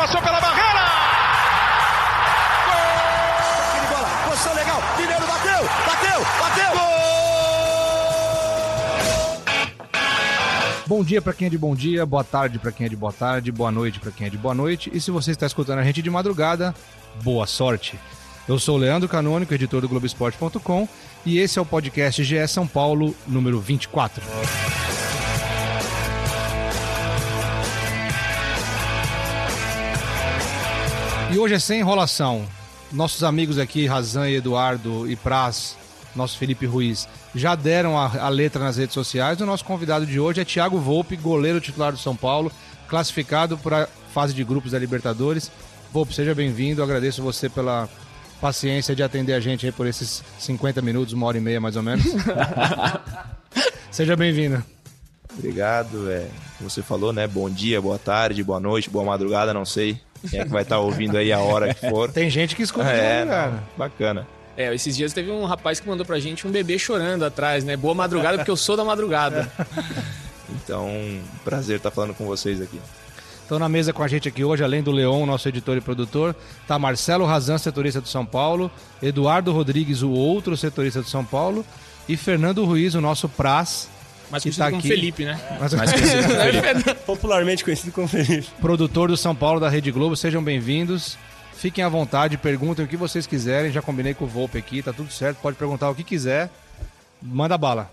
passou pela barreira! Gol! bola, posição legal, Mineiro bateu, bateu, bateu! Gol! Bom dia para quem é de bom dia, boa tarde para quem é de boa tarde, boa noite para quem é de boa noite. E se você está escutando a gente de madrugada, boa sorte! Eu sou o Leandro Canônico, editor do Globoesporte.com, e esse é o podcast GE São Paulo número 24. E hoje é sem enrolação. Nossos amigos aqui, Razan e Eduardo e Praz, nosso Felipe Ruiz, já deram a, a letra nas redes sociais. O nosso convidado de hoje é Thiago Volpe, goleiro titular do São Paulo, classificado para a fase de grupos da Libertadores. Volpe, seja bem-vindo. Agradeço você pela paciência de atender a gente aí por esses 50 minutos, uma hora e meia mais ou menos. seja bem-vindo. Obrigado, é, você falou, né? Bom dia, boa tarde, boa noite, boa madrugada, não sei. Quem é que vai estar tá ouvindo aí a hora que for? Tem gente que escuta é, cara. Bacana. É, esses dias teve um rapaz que mandou pra gente um bebê chorando atrás, né? Boa madrugada, porque eu sou da madrugada. então, prazer estar tá falando com vocês aqui. Então, na mesa com a gente aqui hoje, além do Leon, nosso editor e produtor, tá Marcelo Razan, setorista do São Paulo, Eduardo Rodrigues, o outro setorista do São Paulo, e Fernando Ruiz, o nosso Praz, mas conhecido tá como aqui. Felipe, né? Mais, mais é conhecido como Felipe. Popularmente conhecido como Felipe. Produtor do São Paulo da Rede Globo, sejam bem-vindos. Fiquem à vontade, perguntem o que vocês quiserem. Já combinei com o Volpe aqui, tá tudo certo. Pode perguntar o que quiser. Manda bala.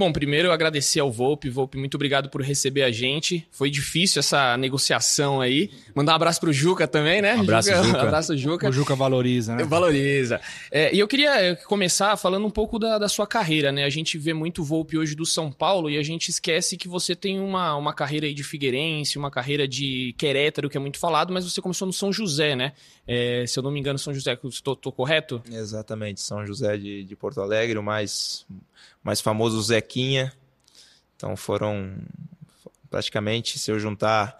Bom, primeiro eu agradecer ao Volpe. Volpe, muito obrigado por receber a gente. Foi difícil essa negociação aí. Mandar um abraço pro Juca também, né? Abraço, Juca. Juca. Abraço, Juca. O Juca valoriza, né? Valoriza. É, e eu queria começar falando um pouco da, da sua carreira, né? A gente vê muito Volpe hoje do São Paulo e a gente esquece que você tem uma, uma carreira aí de Figueirense, uma carreira de Querétaro, que é muito falado, mas você começou no São José, né? É, se eu não me engano, São José, estou correto? Exatamente, São José de, de Porto Alegre, o mais mais famoso Zequinha. Então foram praticamente, se eu juntar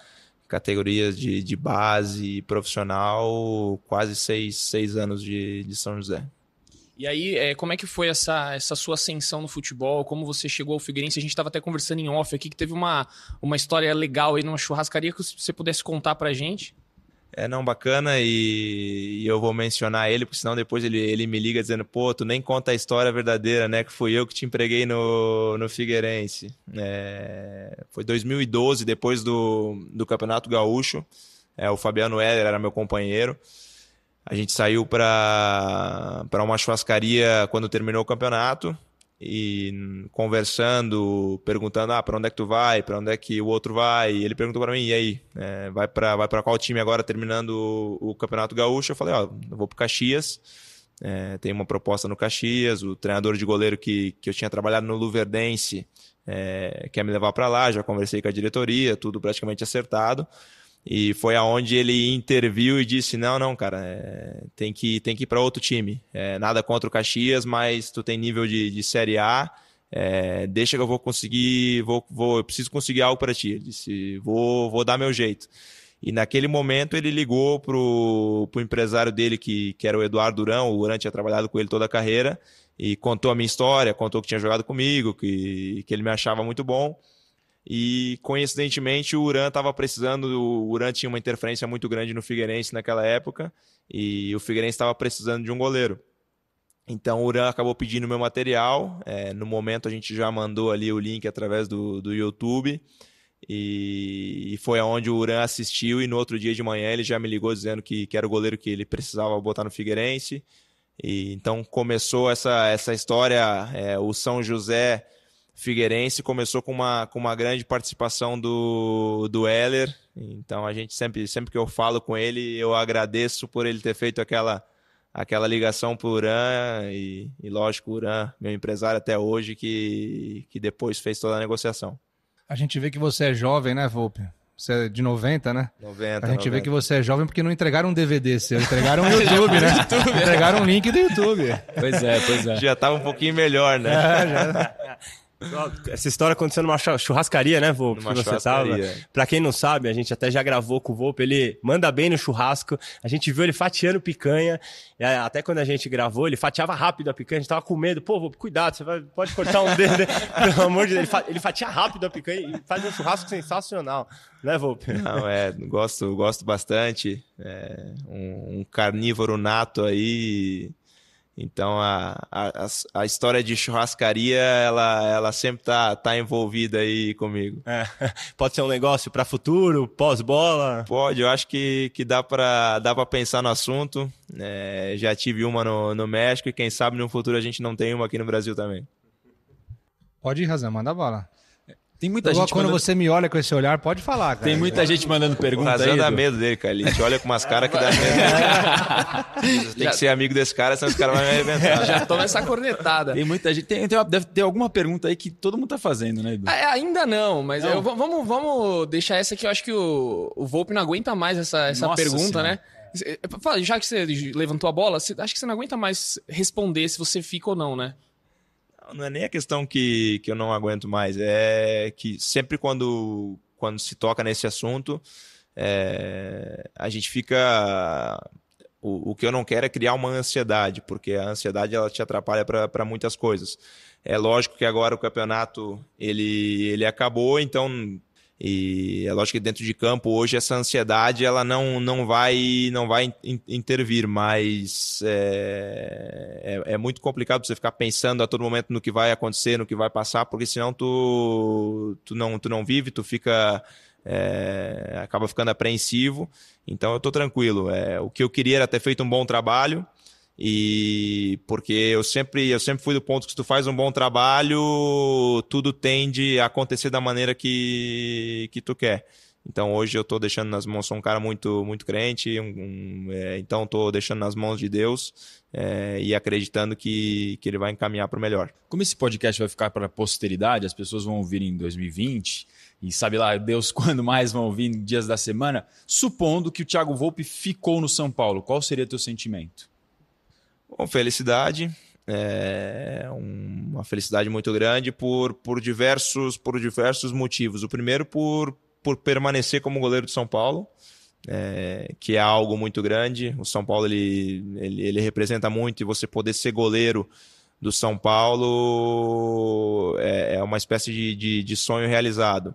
categorias de, de base profissional, quase seis, seis anos de, de São José. E aí, é, como é que foi essa, essa sua ascensão no futebol? Como você chegou ao Figueirense? A gente estava até conversando em off aqui que teve uma, uma história legal aí numa churrascaria que você pudesse contar pra gente. É, não, bacana, e, e, eu vou mencionar ele, porque senão depois ele, ele me liga dizendo, pô, tu nem conta a história verdadeira, né, que fui eu que te empreguei no, no Figueirense. É, foi 2012, depois do, do Campeonato Gaúcho, é, o Fabiano Heller era meu companheiro, a gente saiu para uma churrascaria quando terminou o campeonato, e conversando, perguntando, ah, para onde é que tu vai, para onde é que o outro vai. E ele perguntou para mim, e aí, é, vai para vai para qual time agora terminando o, o, Campeonato Gaúcho? Eu falei, ó, eu vou para Caxias. É, tem uma proposta no Caxias, o treinador de goleiro que, que eu tinha trabalhado no Luverdense é, quer me levar para lá, já conversei com a diretoria, tudo praticamente acertado. E foi aonde ele interviu e disse: Não, não, cara, é, tem que, tem que ir para outro time. É, nada contra o Caxias, mas tu tem nível de, de Série A. É, deixa que eu vou conseguir, vou, vou, eu preciso conseguir algo para ti. Ele disse: vou, vou dar meu jeito. E naquele momento ele ligou pro, pro empresário dele, que, que era o Eduardo Durão, o Durão tinha trabalhado com ele toda a carreira, e contou a minha história, contou que tinha jogado comigo, que, que ele me achava muito bom. E coincidentemente o Uran estava precisando, o Uran tinha uma interferência muito grande no Figueirense naquela época e o Figueirense estava precisando de um goleiro. Então o Uran acabou pedindo meu material. É, no momento a gente já mandou ali o link através do, do YouTube e, e foi aonde o Uran assistiu e no outro dia de manhã ele já me ligou dizendo que, que era o goleiro que ele precisava botar no Figueirense. E, então começou essa, essa história, é, o São José Figueirense começou com uma, com uma grande participação do, do Heller, então a gente sempre, sempre que eu falo com ele, eu agradeço por ele ter feito aquela, aquela ligação para o Uran e, e, lógico, o Uran, meu empresário até hoje, que, que depois fez toda a negociação. A gente vê que você é jovem, né, Volpe? Você é de 90, né? 90. A gente 90. vê que você é jovem porque não entregaram um DVD seu, entregaram um né? YouTube, né? entregaram um link do YouTube. Pois é, pois é. Já tava um pouquinho melhor, né? É, já... Essa história aconteceu numa churrascaria, né, Vô? Numa Pra quem não sabe, a gente até já gravou com o Vô, ele manda bem no churrasco. A gente viu ele fatiando picanha. Até quando a gente gravou, ele fatiava rápido a picanha, a gente tava com medo. Pô, Vô, cuidado, você vai, pode cortar um dedo, né? Pelo amor de Deus, ele, fatia rápido a picanha e faz um churrasco sensacional. Né, Vô? Não, é, gosto, gosto bastante. É um, um carnívoro nato aí então a, a, a história de churrascaria, ela, ela sempre tá, tá envolvida aí comigo. É, pode ser um negócio para futuro, pós-bola? Pode, eu acho que, que dá para dá pensar no assunto. É, já tive uma no, no México e quem sabe no futuro a gente não tem uma aqui no Brasil também. Pode ir, Razan, manda bala. Tem muita Logo gente. Quando mandando... você me olha com esse olhar, pode falar, cara. Tem muita gente mandando perguntas. Razão tá aí. dá medo dele, cara. Ele te olha com umas caras que dá medo. Você é. tem Já... que ser amigo desse cara, senão esse cara vai me arrebentar. Já toma essa cornetada. Tem muita gente. Tem, tem uma... deve ter alguma pergunta aí que todo mundo tá fazendo, né, Edu? Ah, é, ainda não, mas não. Eu, vamos, vamos deixar essa aqui. Eu acho que o, o Volpe não aguenta mais essa, essa pergunta, né? senhora. né? Já que você levantou a bola, acho que você não aguenta mais responder se você fica ou não, né? não é nem a questão que, que eu não aguento mais, é que sempre quando, quando se toca nesse assunto, é, a gente fica. O, o que eu não quero é criar uma ansiedade, porque a ansiedade ela te atrapalha para muitas coisas. É lógico que agora o campeonato ele, ele acabou, então e é lógico que dentro de campo hoje essa ansiedade ela não, não vai não vai intervir, mas é, é, é muito complicado você ficar pensando a todo momento no que vai acontecer, no que vai passar, porque senão tu, tu, não, tu não vive, tu fica é, acaba ficando apreensivo. Então eu estou tranquilo. É, o que eu queria era ter feito um bom trabalho e porque eu sempre eu sempre fui do ponto que se tu faz um bom trabalho tudo tende a acontecer da maneira que que tu quer então hoje eu estou deixando nas mãos sou um cara muito muito crente um, um, é, então estou deixando nas mãos de Deus é, e acreditando que que ele vai encaminhar para o melhor como esse podcast vai ficar para a posteridade as pessoas vão ouvir em 2020 e sabe lá Deus quando mais vão ouvir em dias da semana supondo que o Thiago Volpe ficou no São Paulo qual seria teu sentimento com felicidade, é, uma felicidade muito grande por, por, diversos, por diversos motivos. O primeiro, por, por permanecer como goleiro de São Paulo. É, que é algo muito grande. O São Paulo ele, ele, ele, representa muito e você poder ser goleiro do São Paulo é, é uma espécie de, de, de sonho realizado.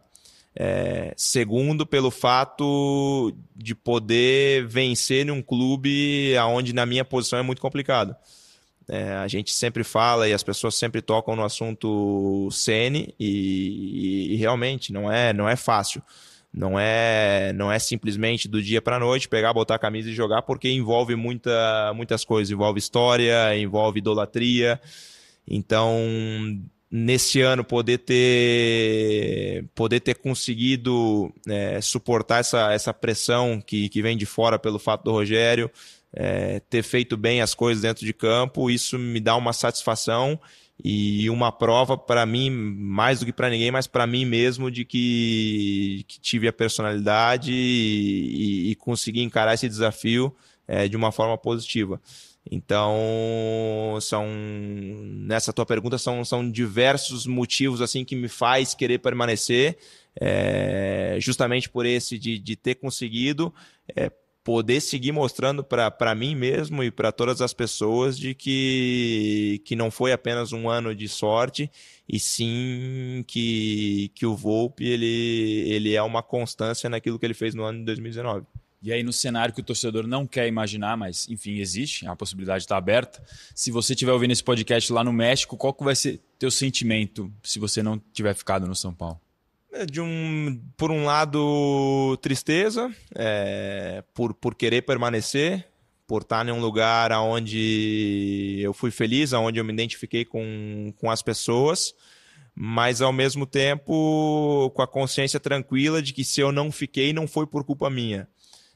É, segundo, pelo fato de poder vencer um clube aonde na minha posição é muito complicado. É, a gente sempre fala e as pessoas sempre tocam no assunto Sene e, e realmente não é, não é fácil. Não é, não é simplesmente do dia para noite pegar, botar a camisa e jogar, porque envolve muita, muitas coisas, envolve história, envolve idolatria. Então, nesse ano poder ter poder ter conseguido é, suportar essa, essa pressão que, que vem de fora pelo fato do Rogério é, ter feito bem as coisas dentro de campo isso me dá uma satisfação e uma prova para mim, mais do que para ninguém, mas para mim mesmo, de que, que tive a personalidade e, e, consegui encarar esse desafio é, de uma forma positiva. Então, são nessa tua pergunta são, são diversos motivos assim que me faz querer permanecer, é, justamente por esse de, de ter conseguido, é, poder seguir mostrando para mim mesmo e para todas as pessoas de que, que não foi apenas um ano de sorte e sim que, que o Volpe ele, ele é uma constância naquilo que ele fez no ano de 2019. E aí, no cenário que o torcedor não quer imaginar, mas enfim, existe, a possibilidade está aberta. Se você estiver ouvindo esse podcast lá no México, qual que vai ser teu sentimento se você não tiver ficado no São Paulo? É de um, por um lado, tristeza é, por, por querer permanecer, por estar em um lugar onde eu fui feliz, onde eu me identifiquei com, com as pessoas, mas ao mesmo tempo com a consciência tranquila de que se eu não fiquei, não foi por culpa minha.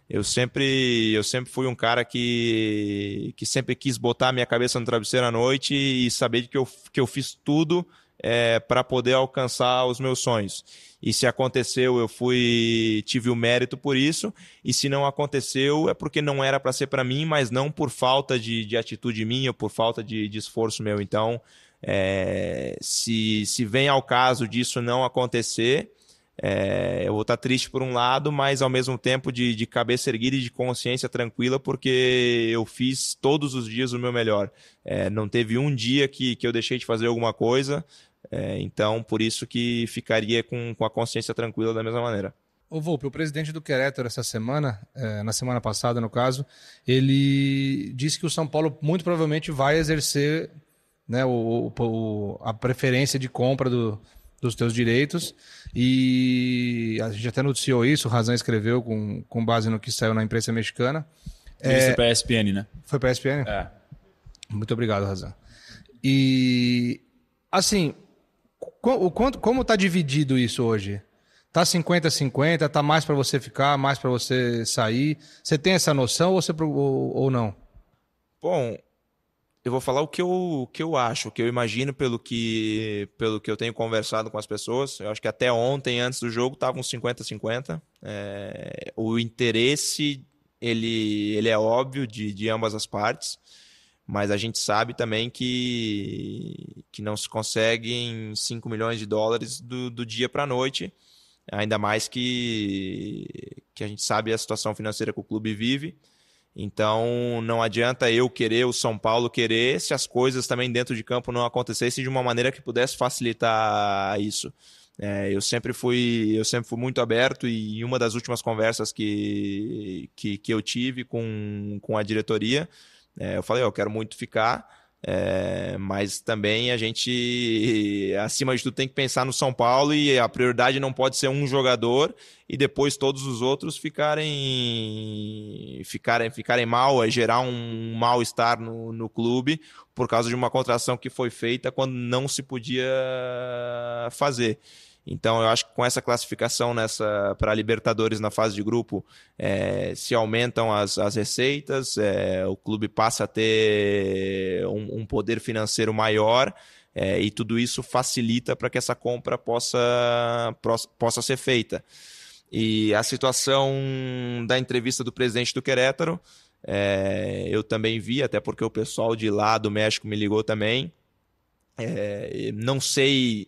Eu sempre, eu sempre fui um cara que, que sempre quis botar a minha cabeça no travesseiro à noite e saber que eu, que eu fiz tudo é, para poder alcançar os meus sonhos. E se aconteceu, eu fui tive o mérito por isso. E se não aconteceu, é porque não era para ser para mim, mas não por falta de, de atitude minha, ou por falta de, de esforço meu. Então, é, se, se vem ao caso disso não acontecer, é, eu vou estar tá triste por um lado, mas ao mesmo tempo de, de cabeça erguida e de consciência tranquila, porque eu fiz todos os dias o meu melhor. É, não teve um dia que, que eu deixei de fazer alguma coisa. É, então, por isso que ficaria com, com a consciência tranquila da mesma maneira. O Volpe, o presidente do Querétaro essa semana, é, na semana passada no caso, ele disse que o São Paulo muito provavelmente vai exercer né, o, o, a preferência de compra do, dos teus direitos. E a gente até noticiou isso, o Razan escreveu com, com base no que saiu na imprensa mexicana. É, isso para a ESPN, né? Foi para a ESPN? É. Muito obrigado, Razan. E, assim, o quanto, como está dividido isso hoje? Tá 50-50, tá mais para você ficar, mais para você sair. Você tem essa noção ou, você, ou, ou, não? Bom, eu vou falar o que eu, o que eu acho, o que eu imagino pelo que, pelo que eu tenho conversado com as pessoas. Eu acho que até ontem, antes do jogo, tava uns 50-50. É, o interesse, ele, ele é óbvio de, de ambas as partes mas a gente sabe também que, que não se conseguem 5 milhões de dólares do, do dia para a noite, ainda mais que, que a gente sabe a situação financeira que o clube vive. Então não adianta eu querer, o São Paulo querer, se as coisas também dentro de campo não acontecessem de uma maneira que pudesse facilitar isso. É, eu sempre fui, eu sempre fui muito aberto e uma das últimas conversas que, que, que eu tive com, com a diretoria é, eu falei, eu quero muito ficar, é, mas também a gente, acima de tudo, tem que pensar no São Paulo e a prioridade não pode ser um jogador e depois todos os outros ficarem ficarem, ficarem mal, é gerar um mal-estar no, no clube por causa de uma contratação que foi feita quando não se podia fazer. Então, eu acho que com essa classificação nessa para Libertadores na fase de grupo, é, se aumentam as, as receitas, é, o clube passa a ter um, um poder financeiro maior. É, e tudo isso facilita para que essa compra possa, possa ser feita. E a situação da entrevista do presidente do Querétaro, é, eu também vi, até porque o pessoal de lá do México me ligou também. É, não sei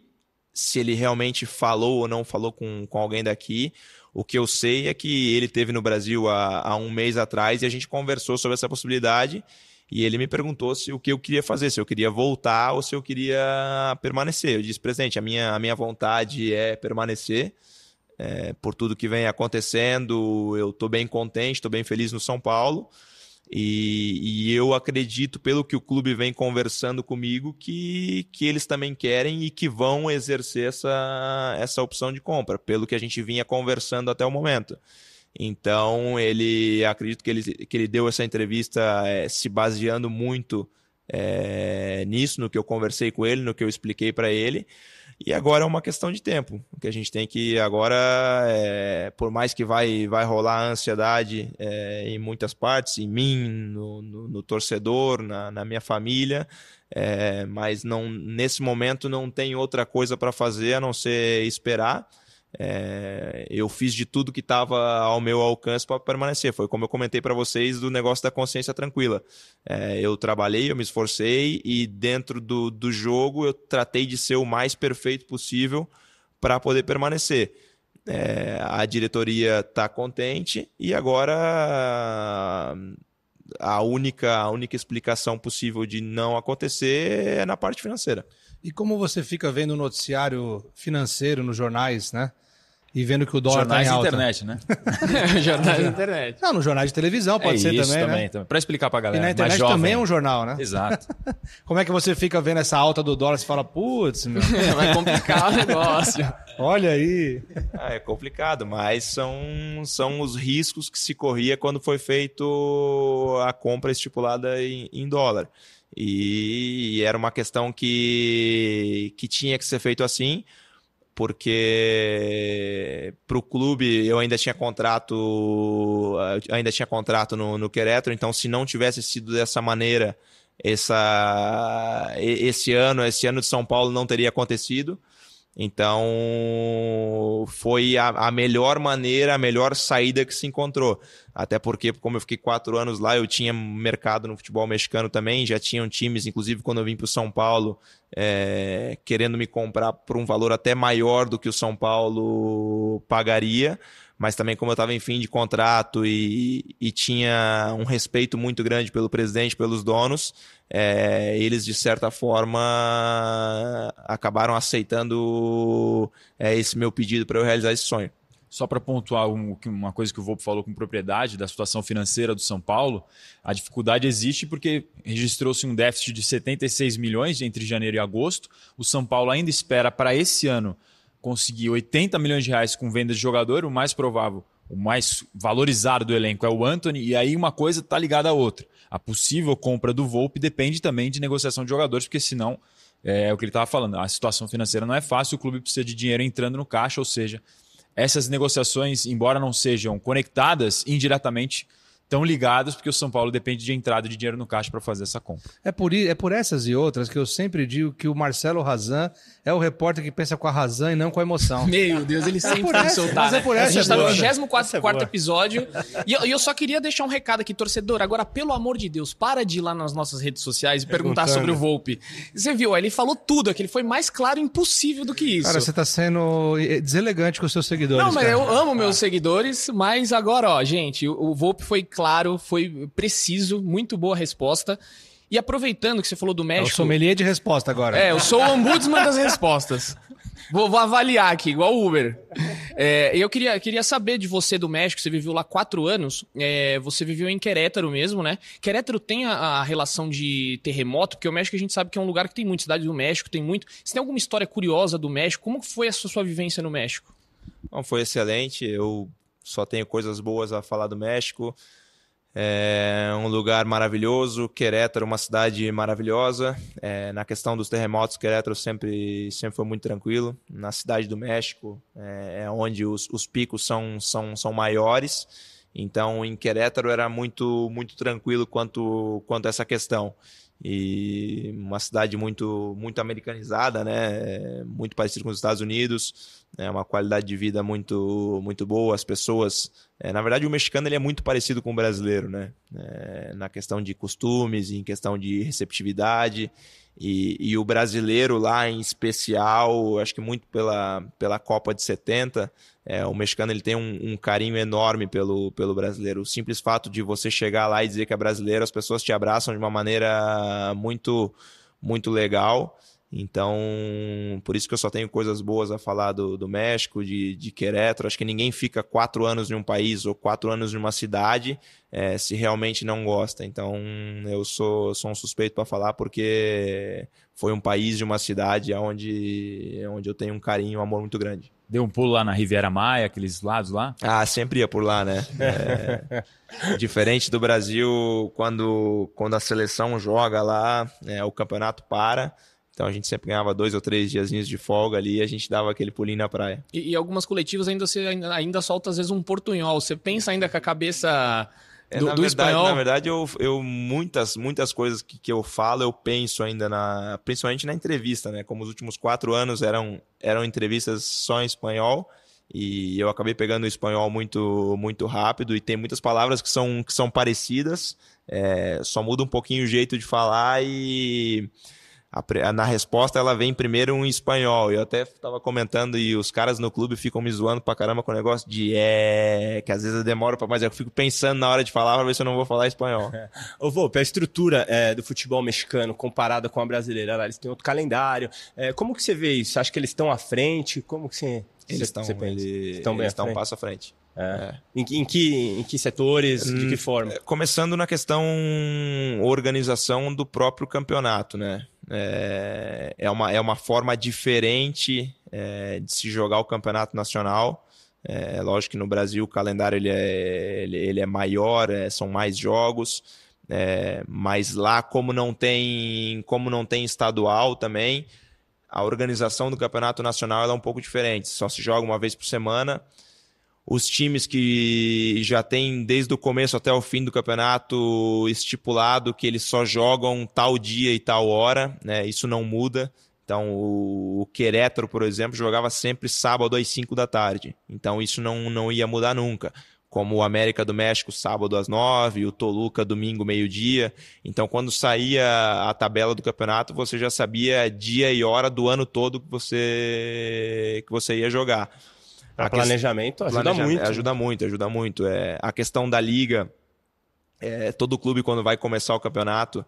se ele realmente falou ou não falou com, com alguém daqui. O que eu sei é que ele teve no Brasil há, há um mês atrás e a gente conversou sobre essa possibilidade. E ele me perguntou se o que eu queria fazer, se eu queria voltar ou se eu queria permanecer. Eu disse, presidente, a minha, a minha vontade é permanecer. É, por tudo que vem acontecendo, eu estou bem contente, estou bem feliz no São Paulo. E, e, eu acredito, pelo que o clube vem conversando comigo, que, que eles também querem e que vão exercer essa, essa opção de compra, pelo que a gente vinha conversando até o momento. Então, ele acredito que ele, que ele deu essa entrevista é, se baseando muito é, nisso, no que eu conversei com ele, no que eu expliquei para ele. E agora é uma questão de tempo. O que a gente tem que agora, é, por mais que vai, vai rolar ansiedade é, em muitas partes, em mim, no, no, no torcedor, na, na, minha família, é, mas não nesse momento não tem outra coisa para fazer a não ser esperar é, eu fiz de tudo que estava ao meu alcance para permanecer. Foi como eu comentei para vocês do negócio da consciência tranquila. É, eu trabalhei, eu me esforcei e dentro do, do jogo eu tratei de ser o mais perfeito possível para poder permanecer. É, a diretoria está contente e agora a única, a única explicação possível de não acontecer é na parte financeira. E como você fica vendo o noticiário financeiro nos jornais, né? e vendo que o dólar jornais tá em alta. internet, né? jornais da internet. Não, no jornal de televisão pode é ser isso, também, também, né? também. Para explicar para a galera. E na internet também é um jornal, né? Exato. Como é que você fica vendo essa alta do dólar e fala, putz, meu... vai complicar o negócio. Olha aí. Ah, é complicado, mas são, são os riscos que se corria quando foi feito a compra estipulada em, em dólar. E, e era uma questão que, que tinha que ser feito assim porque para o clube eu ainda tinha contrato, ainda tinha contrato no, no Querétaro, então se não tivesse sido dessa maneira essa, esse ano, esse ano de São Paulo não teria acontecido. Então, foi a, a, melhor maneira, a melhor saída que se encontrou. Até porque, como eu fiquei quatro anos lá, eu tinha mercado no futebol mexicano também, já tinham times, inclusive quando eu vim para o São Paulo, é, querendo me comprar por um valor até maior do que o São Paulo pagaria mas também como eu estava em fim de contrato e, e, tinha um respeito muito grande pelo presidente, pelos donos, é, eles de certa forma acabaram aceitando é, esse meu pedido para eu realizar esse sonho. Só para pontuar uma coisa que o Volpo falou com propriedade da situação financeira do São Paulo, a dificuldade existe porque registrou-se um déficit de 76 milhões entre janeiro e agosto. O São Paulo ainda espera para esse ano conseguir 80 milhões de reais com venda de jogador, o mais provável, o mais valorizado do elenco é o Anthony, e aí uma coisa está ligada à outra. A possível compra do Volpe depende também de negociação de jogadores, porque senão é, é o que ele estava falando. A situação financeira não é fácil, o clube precisa de dinheiro entrando no caixa, ou seja, essas negociações, embora não sejam conectadas indiretamente, estão ligados, porque o São Paulo depende de entrada de dinheiro no caixa para fazer essa compra. É por, é por essas e outras que eu sempre digo que o Marcelo Razan é o repórter que pensa com a razão e não com a emoção. Meu Deus, ele é sempre é por seu essa, soltar. Mas é por né? essa, a gente está no 24 é episódio. E eu, eu, só queria deixar um recado aqui, torcedor. Agora, pelo amor de Deus, para de ir lá nas nossas redes sociais e perguntar sobre o Volpe. Você viu, ele falou tudo aqui, ele foi mais claro e impossível do que isso. Cara, você está sendo eh, deselegante com os seus seguidores. Não, mas cara. eu amo meus ah. seguidores, mas agora, ó, gente, o, o Volpe foi claro claro, foi preciso, muito boa resposta. E aproveitando que você falou do México. É o sommelier de resposta agora. É, eu sou o ombudsman das respostas. Vou, vou, avaliar aqui, igual o Uber. É, eu queria, queria saber de você do México, você viveu lá quatro anos, é, você viveu em Querétaro mesmo, né? Querétaro tem a, a, relação de terremoto, porque o México a gente sabe que é um lugar que tem muita cidade do México, tem muito. Você tem alguma história curiosa do México? Como foi a sua, sua vivência no México? Bom, foi excelente, eu só tenho coisas boas a falar do México. É um lugar maravilhoso, Querétaro, uma cidade maravilhosa. É, na questão dos terremotos, Querétaro sempre, sempre foi muito tranquilo. Na cidade do México, é, é onde os, os picos são, são, são maiores. Então, em Querétaro era muito, muito tranquilo quanto, quanto a essa questão e uma cidade muito muito americanizada, né? Muito parecida com os Estados Unidos, é uma qualidade de vida muito muito boa, as pessoas, é, na verdade o mexicano ele é muito parecido com o brasileiro, né? É, na questão de costumes, em questão de receptividade e, e, o brasileiro lá, em especial, acho que muito pela, pela Copa de 70, é, o mexicano ele tem um, um, carinho enorme pelo, pelo brasileiro. O simples fato de você chegar lá e dizer que é brasileiro, as pessoas te abraçam de uma maneira muito, muito legal. Então, por isso que eu só tenho coisas boas a falar do, do México, de, de Querétaro. Acho que ninguém fica quatro anos em um país ou quatro anos em uma cidade é, se realmente não gosta. Então, eu sou, sou um suspeito para falar porque foi um país e uma cidade onde, onde eu tenho um carinho, um amor muito grande. Deu um pulo lá na Riviera Maia, aqueles lados lá? Ah, sempre ia por lá, né? É... diferente do Brasil, quando, quando a seleção joga lá, é, o campeonato para. Então a gente sempre ganhava dois ou três diazinhos de folga ali e a gente dava aquele pulinho na praia. E, e algumas coletivas ainda você ainda, ainda solta às vezes um portunhol. Você pensa ainda com a cabeça é, do, é, na, do verdade, na verdade, eu, eu muitas, muitas coisas que, que eu falo, eu penso ainda na. Principalmente na entrevista, né? Como os últimos quatro anos eram, eram entrevistas só em espanhol. E eu acabei pegando o espanhol muito, muito rápido, e tem muitas palavras que são, que são parecidas, é, só muda um pouquinho o jeito de falar e a, na resposta ela vem primeiro um espanhol. Eu até estava comentando e os caras no clube ficam me zoando pra caramba com o negócio de é, que às vezes eu demoro pra mais. Eu fico pensando na hora de falar pra ver se eu não vou falar espanhol. Ô, Volpe, a estrutura é, do futebol mexicano comparada com a brasileira, eles têm outro calendário. É, como que você vê isso? Acha que eles estão à frente? Como que você. Eles estão ele, um passo à frente. É. é. Em, em, que, em que setores, de que hum, forma? É, começando na questão organização do próprio campeonato, né? É, é, uma, é uma forma diferente é, de se jogar o campeonato nacional. É lógico que no Brasil o calendário ele é, ele, ele é maior, é, são mais jogos, é, mas lá como não tem como não tem estadual também, a organização do campeonato nacional é um pouco diferente. Só se joga uma vez por semana os times que já têm desde o começo até o fim do campeonato estipulado que eles só jogam tal dia e tal hora, né? Isso não muda. Então, o Querétaro, por exemplo, jogava sempre sábado às 5 da tarde. Então, isso não, não ia mudar nunca. Como o América do México, sábado às 9, o Toluca, domingo, meio-dia. Então, quando saía a tabela do campeonato, você já sabia dia e hora do ano todo que você, que você ia jogar. A planejamento ajuda planeja muito. É, né? Ajuda muito, ajuda muito. É, a questão da liga, é, todo clube quando vai começar o campeonato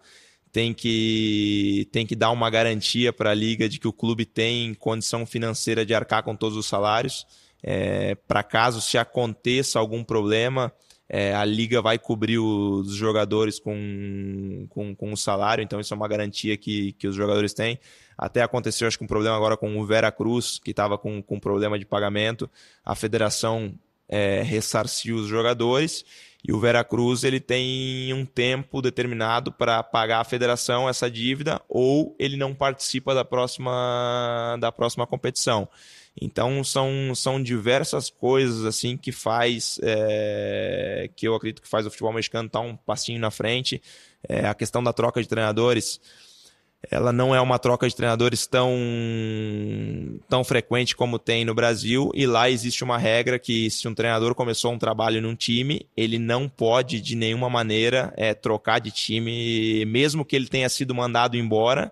tem que, tem que dar uma garantia para a liga de que o clube tem condição financeira de arcar com todos os salários. É, para caso se aconteça algum problema, é, a liga vai cobrir os jogadores com, com, com o salário, então isso é uma garantia que, que os jogadores têm. Até aconteceu, acho que um problema agora com o Veracruz, que estava com, com problema de pagamento. A federação é, ressarciu os jogadores e o Veracruz ele tem um tempo determinado para pagar a federação essa dívida ou ele não participa da próxima, da próxima competição. Então são, são diversas coisas assim que faz é, que eu acredito que faz o futebol mexicano estar tá um passinho na frente. É, a questão da troca de treinadores, ela não é uma troca de treinadores tão, tão frequente como tem no Brasil, e lá existe uma regra que se um treinador começou um trabalho num time, ele não pode de nenhuma maneira é, trocar de time, mesmo que ele tenha sido mandado embora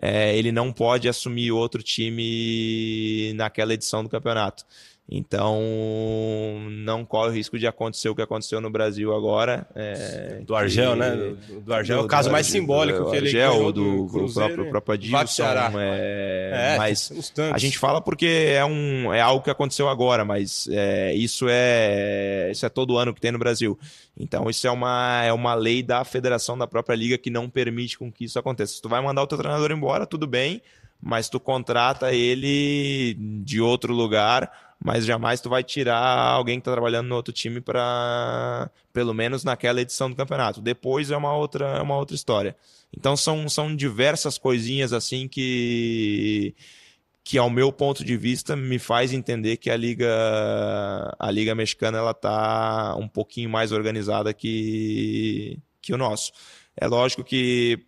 é, ele não pode assumir outro time naquela edição do campeonato. Então, não corre o risco de acontecer o que aconteceu no Brasil agora. É, do Argel, que... né? Do, do Argel, é do, o caso do, mais simbólico do, que ele Argel, do, próprio, próprio Adilson. É, é, mas a gente fala porque é, um, é algo que aconteceu agora, mas é, isso, é, isso é todo ano que tem no Brasil. Então, isso é uma, é uma lei da federação da própria liga que não permite com que isso aconteça. Se tu vai mandar o teu treinador embora, tudo bem, mas tu contrata ele de outro lugar mas jamais tu vai tirar alguém que está trabalhando no outro time para pelo menos naquela edição do campeonato. Depois é uma outra, é uma outra história. Então são, são diversas coisinhas assim que que ao meu ponto de vista me faz entender que a liga a liga mexicana ela tá um pouquinho mais organizada que que o nosso. É lógico que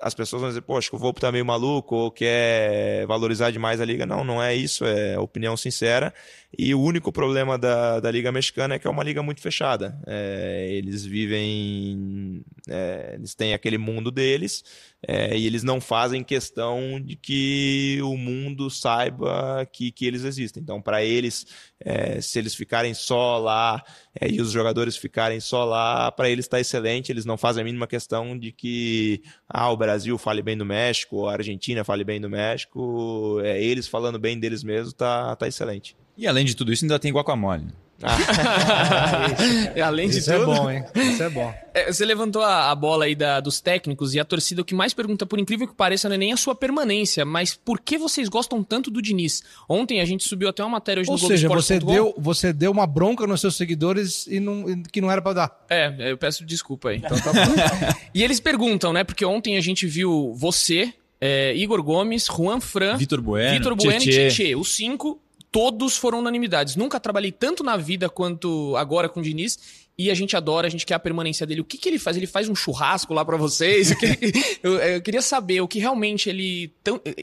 as pessoas vão dizer, poxa, que o Volpe tá meio maluco ou quer valorizar demais a liga. Não, não é isso, é opinião sincera. E o único problema da, da Liga Mexicana é que é uma liga muito fechada. É, eles vivem. É, eles têm aquele mundo deles, é, e eles não fazem questão de que o mundo saiba que, que eles existem. Então, para eles, é, se eles ficarem só lá é, e os jogadores ficarem só lá, para eles está excelente. Eles não fazem a mínima questão de que ah, o Brasil fale bem do México, a Argentina fale bem do México. É, eles falando bem deles mesmos está tá excelente. E além de tudo isso, ainda tem guacamole. Né? Ah, isso, Além de é tudo. é bom, hein? Isso é bom. É, você levantou a, a bola aí da, dos técnicos e a torcida, o que mais pergunta, por incrível que pareça, não é nem a sua permanência, mas por que vocês gostam tanto do Diniz? Ontem a gente subiu até uma matéria hoje Ou no Globo seja, você deu, você deu uma bronca nos seus seguidores e não, que não era para dar. É, eu peço desculpa aí. Então tá e eles perguntam, né? Porque ontem a gente viu você, é, Igor Gomes, Juan Fran, Vitor Bueno, Vitor bueno Tietê. e Tietê, os cinco todos foram unanimidades. Nunca trabalhei tanto na vida quanto agora com o Diniz. E a gente adora, a gente quer a permanência dele. O que, que ele faz? Ele faz um churrasco lá para vocês? eu, eu, queria saber o que realmente ele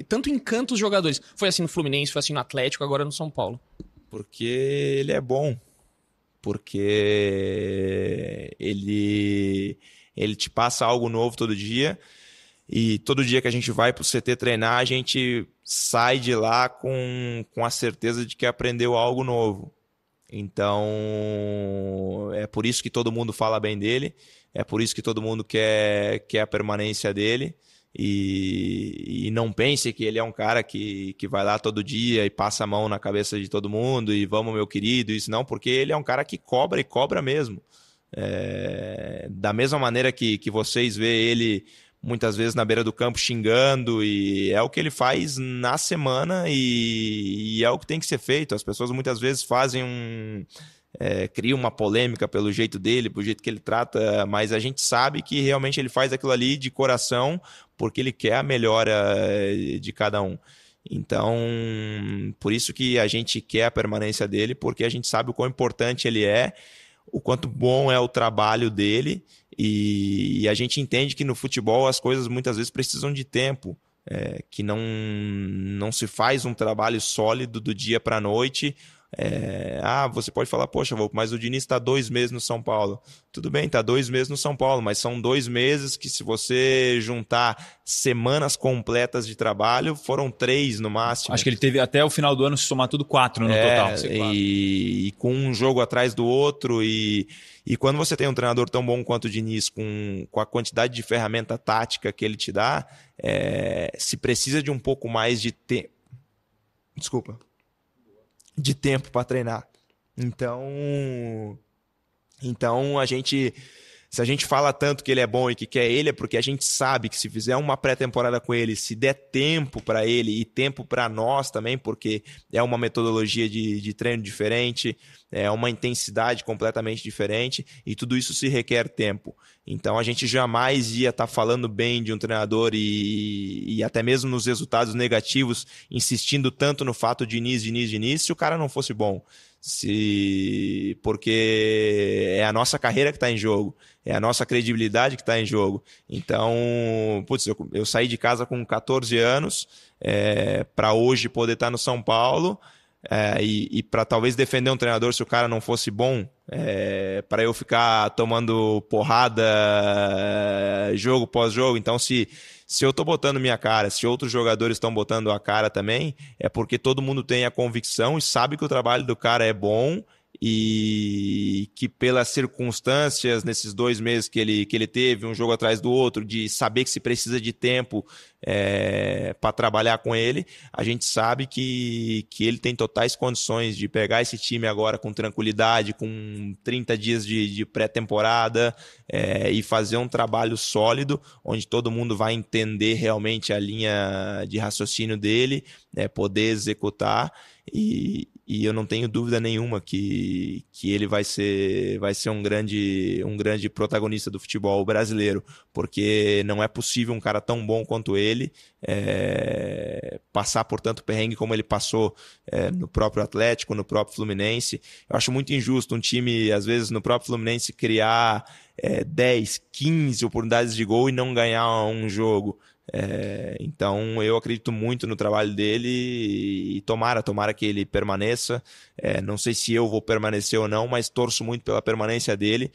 tanto encanta os jogadores. Foi assim no Fluminense, foi assim no Atlético, agora no São Paulo. Porque ele é bom. Porque ele, ele te passa algo novo todo dia e todo dia que a gente vai para o CT treinar, a gente sai de lá com, com a certeza de que aprendeu algo novo. Então, é por isso que todo mundo fala bem dele, é por isso que todo mundo quer, quer a permanência dele. E, e não pense que ele é um cara que, que vai lá todo dia e passa a mão na cabeça de todo mundo e vamos, meu querido, isso não, porque ele é um cara que cobra e cobra mesmo. É, da mesma maneira que, que vocês vê ele muitas vezes na beira do campo xingando, e é o que ele faz na semana e, e é o que tem que ser feito. As pessoas muitas vezes fazem um. É, cria uma polêmica pelo jeito dele, pelo jeito que ele trata, mas a gente sabe que realmente ele faz aquilo ali de coração, porque ele quer a melhora eh, de cada um. Então, por isso que a gente quer a permanência dele, porque a gente sabe o quão importante ele é o quanto bom é o trabalho dele e, e a gente entende que no futebol as coisas muitas vezes precisam de tempo. É, que não, não se faz um trabalho sólido do dia para a noite é, ah, você pode falar, poxa, Volpe, mas o Diniz está dois meses no São Paulo. Tudo bem, está dois meses no São Paulo, mas são dois meses que, se você juntar semanas completas de trabalho, foram três no máximo. Acho que ele teve até o final do ano, se somar tudo, quatro no é, total. E, e, com um jogo atrás do outro. E, e quando você tem um treinador tão bom quanto o Diniz, com, com a quantidade de ferramenta tática que ele te dá, é, se precisa de um pouco mais de tempo. Desculpa de tempo para treinar. Então, então a gente se a gente fala tanto que ele é bom e que quer ele, é porque a gente sabe que se fizer uma pré-temporada com ele, se der tempo para ele e tempo para nós também, porque é uma metodologia de, de treino diferente, é uma intensidade completamente diferente e tudo isso se requer tempo. Então a gente jamais ia estar tá falando bem de um treinador e, e, até mesmo nos resultados negativos, insistindo tanto no fato de início, início, início, se o cara não fosse bom se porque é a nossa carreira que está em jogo, é a nossa credibilidade que está em jogo. Então, putz, eu, eu, saí de casa com 14 anos é, para hoje poder estar tá no São Paulo é, e, e para talvez defender um treinador se o cara não fosse bom, é, para eu ficar tomando porrada jogo pós jogo. Então, se se eu estou botando minha cara, se outros jogadores estão botando a cara também, é porque todo mundo tem a convicção e sabe que o trabalho do cara é bom e que pelas circunstâncias nesses dois meses que ele, que ele teve, um jogo atrás do outro, de saber que se precisa de tempo é, eh, para trabalhar com ele, a gente sabe que, que ele tem totais condições de pegar esse time agora com tranquilidade, com 30 dias de, de pré-temporada é, e fazer um trabalho sólido, onde todo mundo vai entender realmente a linha de raciocínio dele, né, poder executar. E, e eu não tenho dúvida nenhuma que, que ele vai ser, vai ser um, grande, um grande protagonista do futebol brasileiro, porque não é possível um cara tão bom quanto ele é, passar por tanto perrengue como ele passou é, no próprio Atlético, no próprio Fluminense. Eu acho muito injusto um time, às vezes, no próprio Fluminense criar é, 10, 15 oportunidades de gol e não ganhar um jogo. É, então eu acredito muito no trabalho dele e tomara, tomara que ele permaneça. É, não sei se eu vou permanecer ou não, mas torço muito pela permanência dele,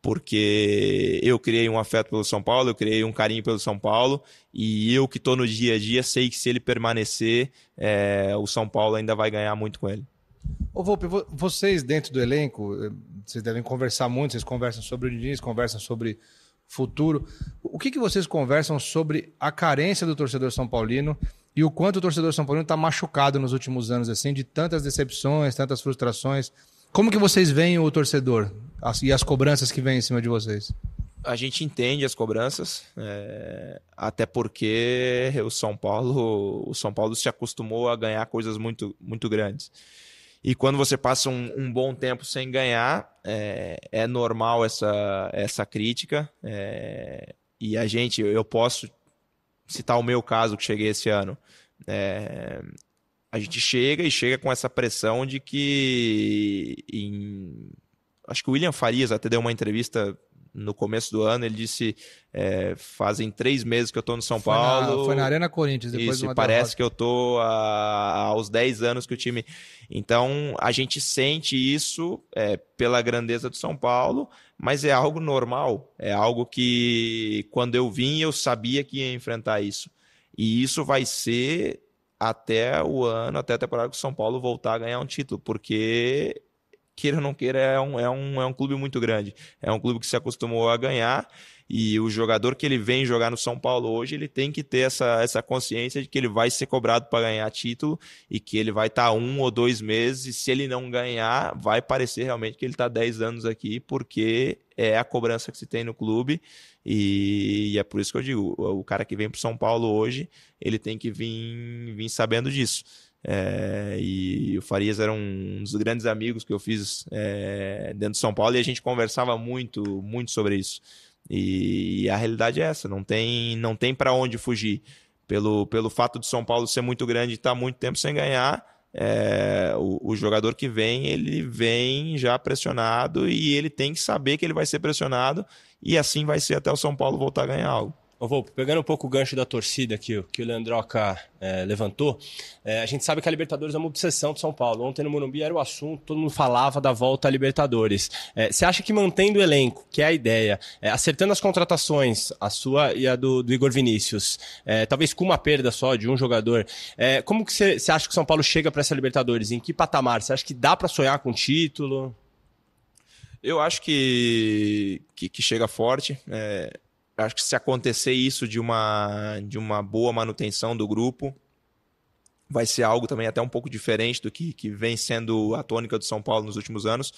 porque eu criei um afeto pelo São Paulo, eu criei um carinho pelo São Paulo e eu que estou no dia a dia sei que se ele permanecer, é, o São Paulo ainda vai ganhar muito com ele. Ô, Volpe, vocês dentro do elenco, eh, vocês devem conversar muito, vocês conversam sobre o Diniz, conversam sobre futuro. O que, que vocês conversam sobre a carência do torcedor São Paulino e o quanto o torcedor São Paulino está machucado nos últimos anos, assim, de tantas decepções, tantas frustrações? Como que vocês veem o torcedor as, e as cobranças que vêm em cima de vocês? A gente entende as cobranças, é, até porque o São Paulo, o São Paulo se acostumou a ganhar coisas muito, muito grandes. E quando você passa um, um bom tempo sem ganhar, é, é normal essa, essa crítica. É, e a gente, eu posso citar o meu caso que cheguei esse ano. É, a gente chega e chega com essa pressão de que em, acho que o William Farias até deu uma entrevista no começo do ano, ele disse: é, fazem três meses que eu estou no São foi Paulo. Na, foi na Arena Corinthians, depois Isso, de parece derrota. que eu estou aos 10 anos que o time. Então, a gente sente isso é, pela grandeza do São Paulo, mas é algo normal. É algo que, quando eu vim, eu sabia que ia enfrentar isso. E isso vai ser até o ano, até a temporada que o São Paulo voltar a ganhar um título, porque queira ou não queira, é um, é, um, é um clube muito grande. É um clube que se acostumou a ganhar e o jogador que ele vem jogar no São Paulo hoje, ele tem que ter essa, essa consciência de que ele vai ser cobrado para ganhar título e que ele vai estar tá um ou dois meses e se ele não ganhar, vai parecer realmente que ele está 10 anos aqui, porque é a cobrança que se tem no clube e, e é por isso que eu digo, o cara que vem para o São Paulo hoje, ele tem que vir, vir sabendo disso. É, e o Farias era um, dos grandes amigos que eu fiz é, dentro de São Paulo e a gente conversava muito, muito sobre isso. E, e a realidade é essa, não tem, não tem para onde fugir. Pelo, pelo fato de São Paulo ser muito grande e estar tá muito tempo sem ganhar, é, o, o, jogador que vem, ele vem já pressionado e ele tem que saber que ele vai ser pressionado e assim vai ser até o São Paulo voltar a ganhar algo. Eu vou pegando um pouco o gancho da torcida que, que o Leandroca é, levantou. É, a gente sabe que a Libertadores é uma obsessão de São Paulo. Ontem no Morumbi era o assunto, todo mundo falava da volta à Libertadores. É, você é, acha que mantendo o elenco, que é a ideia, é, acertando as contratações, a sua e a do, do Igor Vinícius, é, talvez com uma perda só de um jogador, como que você acha que o São Paulo chega para essa Libertadores? Em que patamar? Você acha que dá para sonhar com título? Eu acho que, que, que chega forte. É, acho que se acontecer isso de uma, de uma boa manutenção do grupo, vai ser algo também até um pouco diferente do que, que vem sendo a tônica do São Paulo nos últimos anos,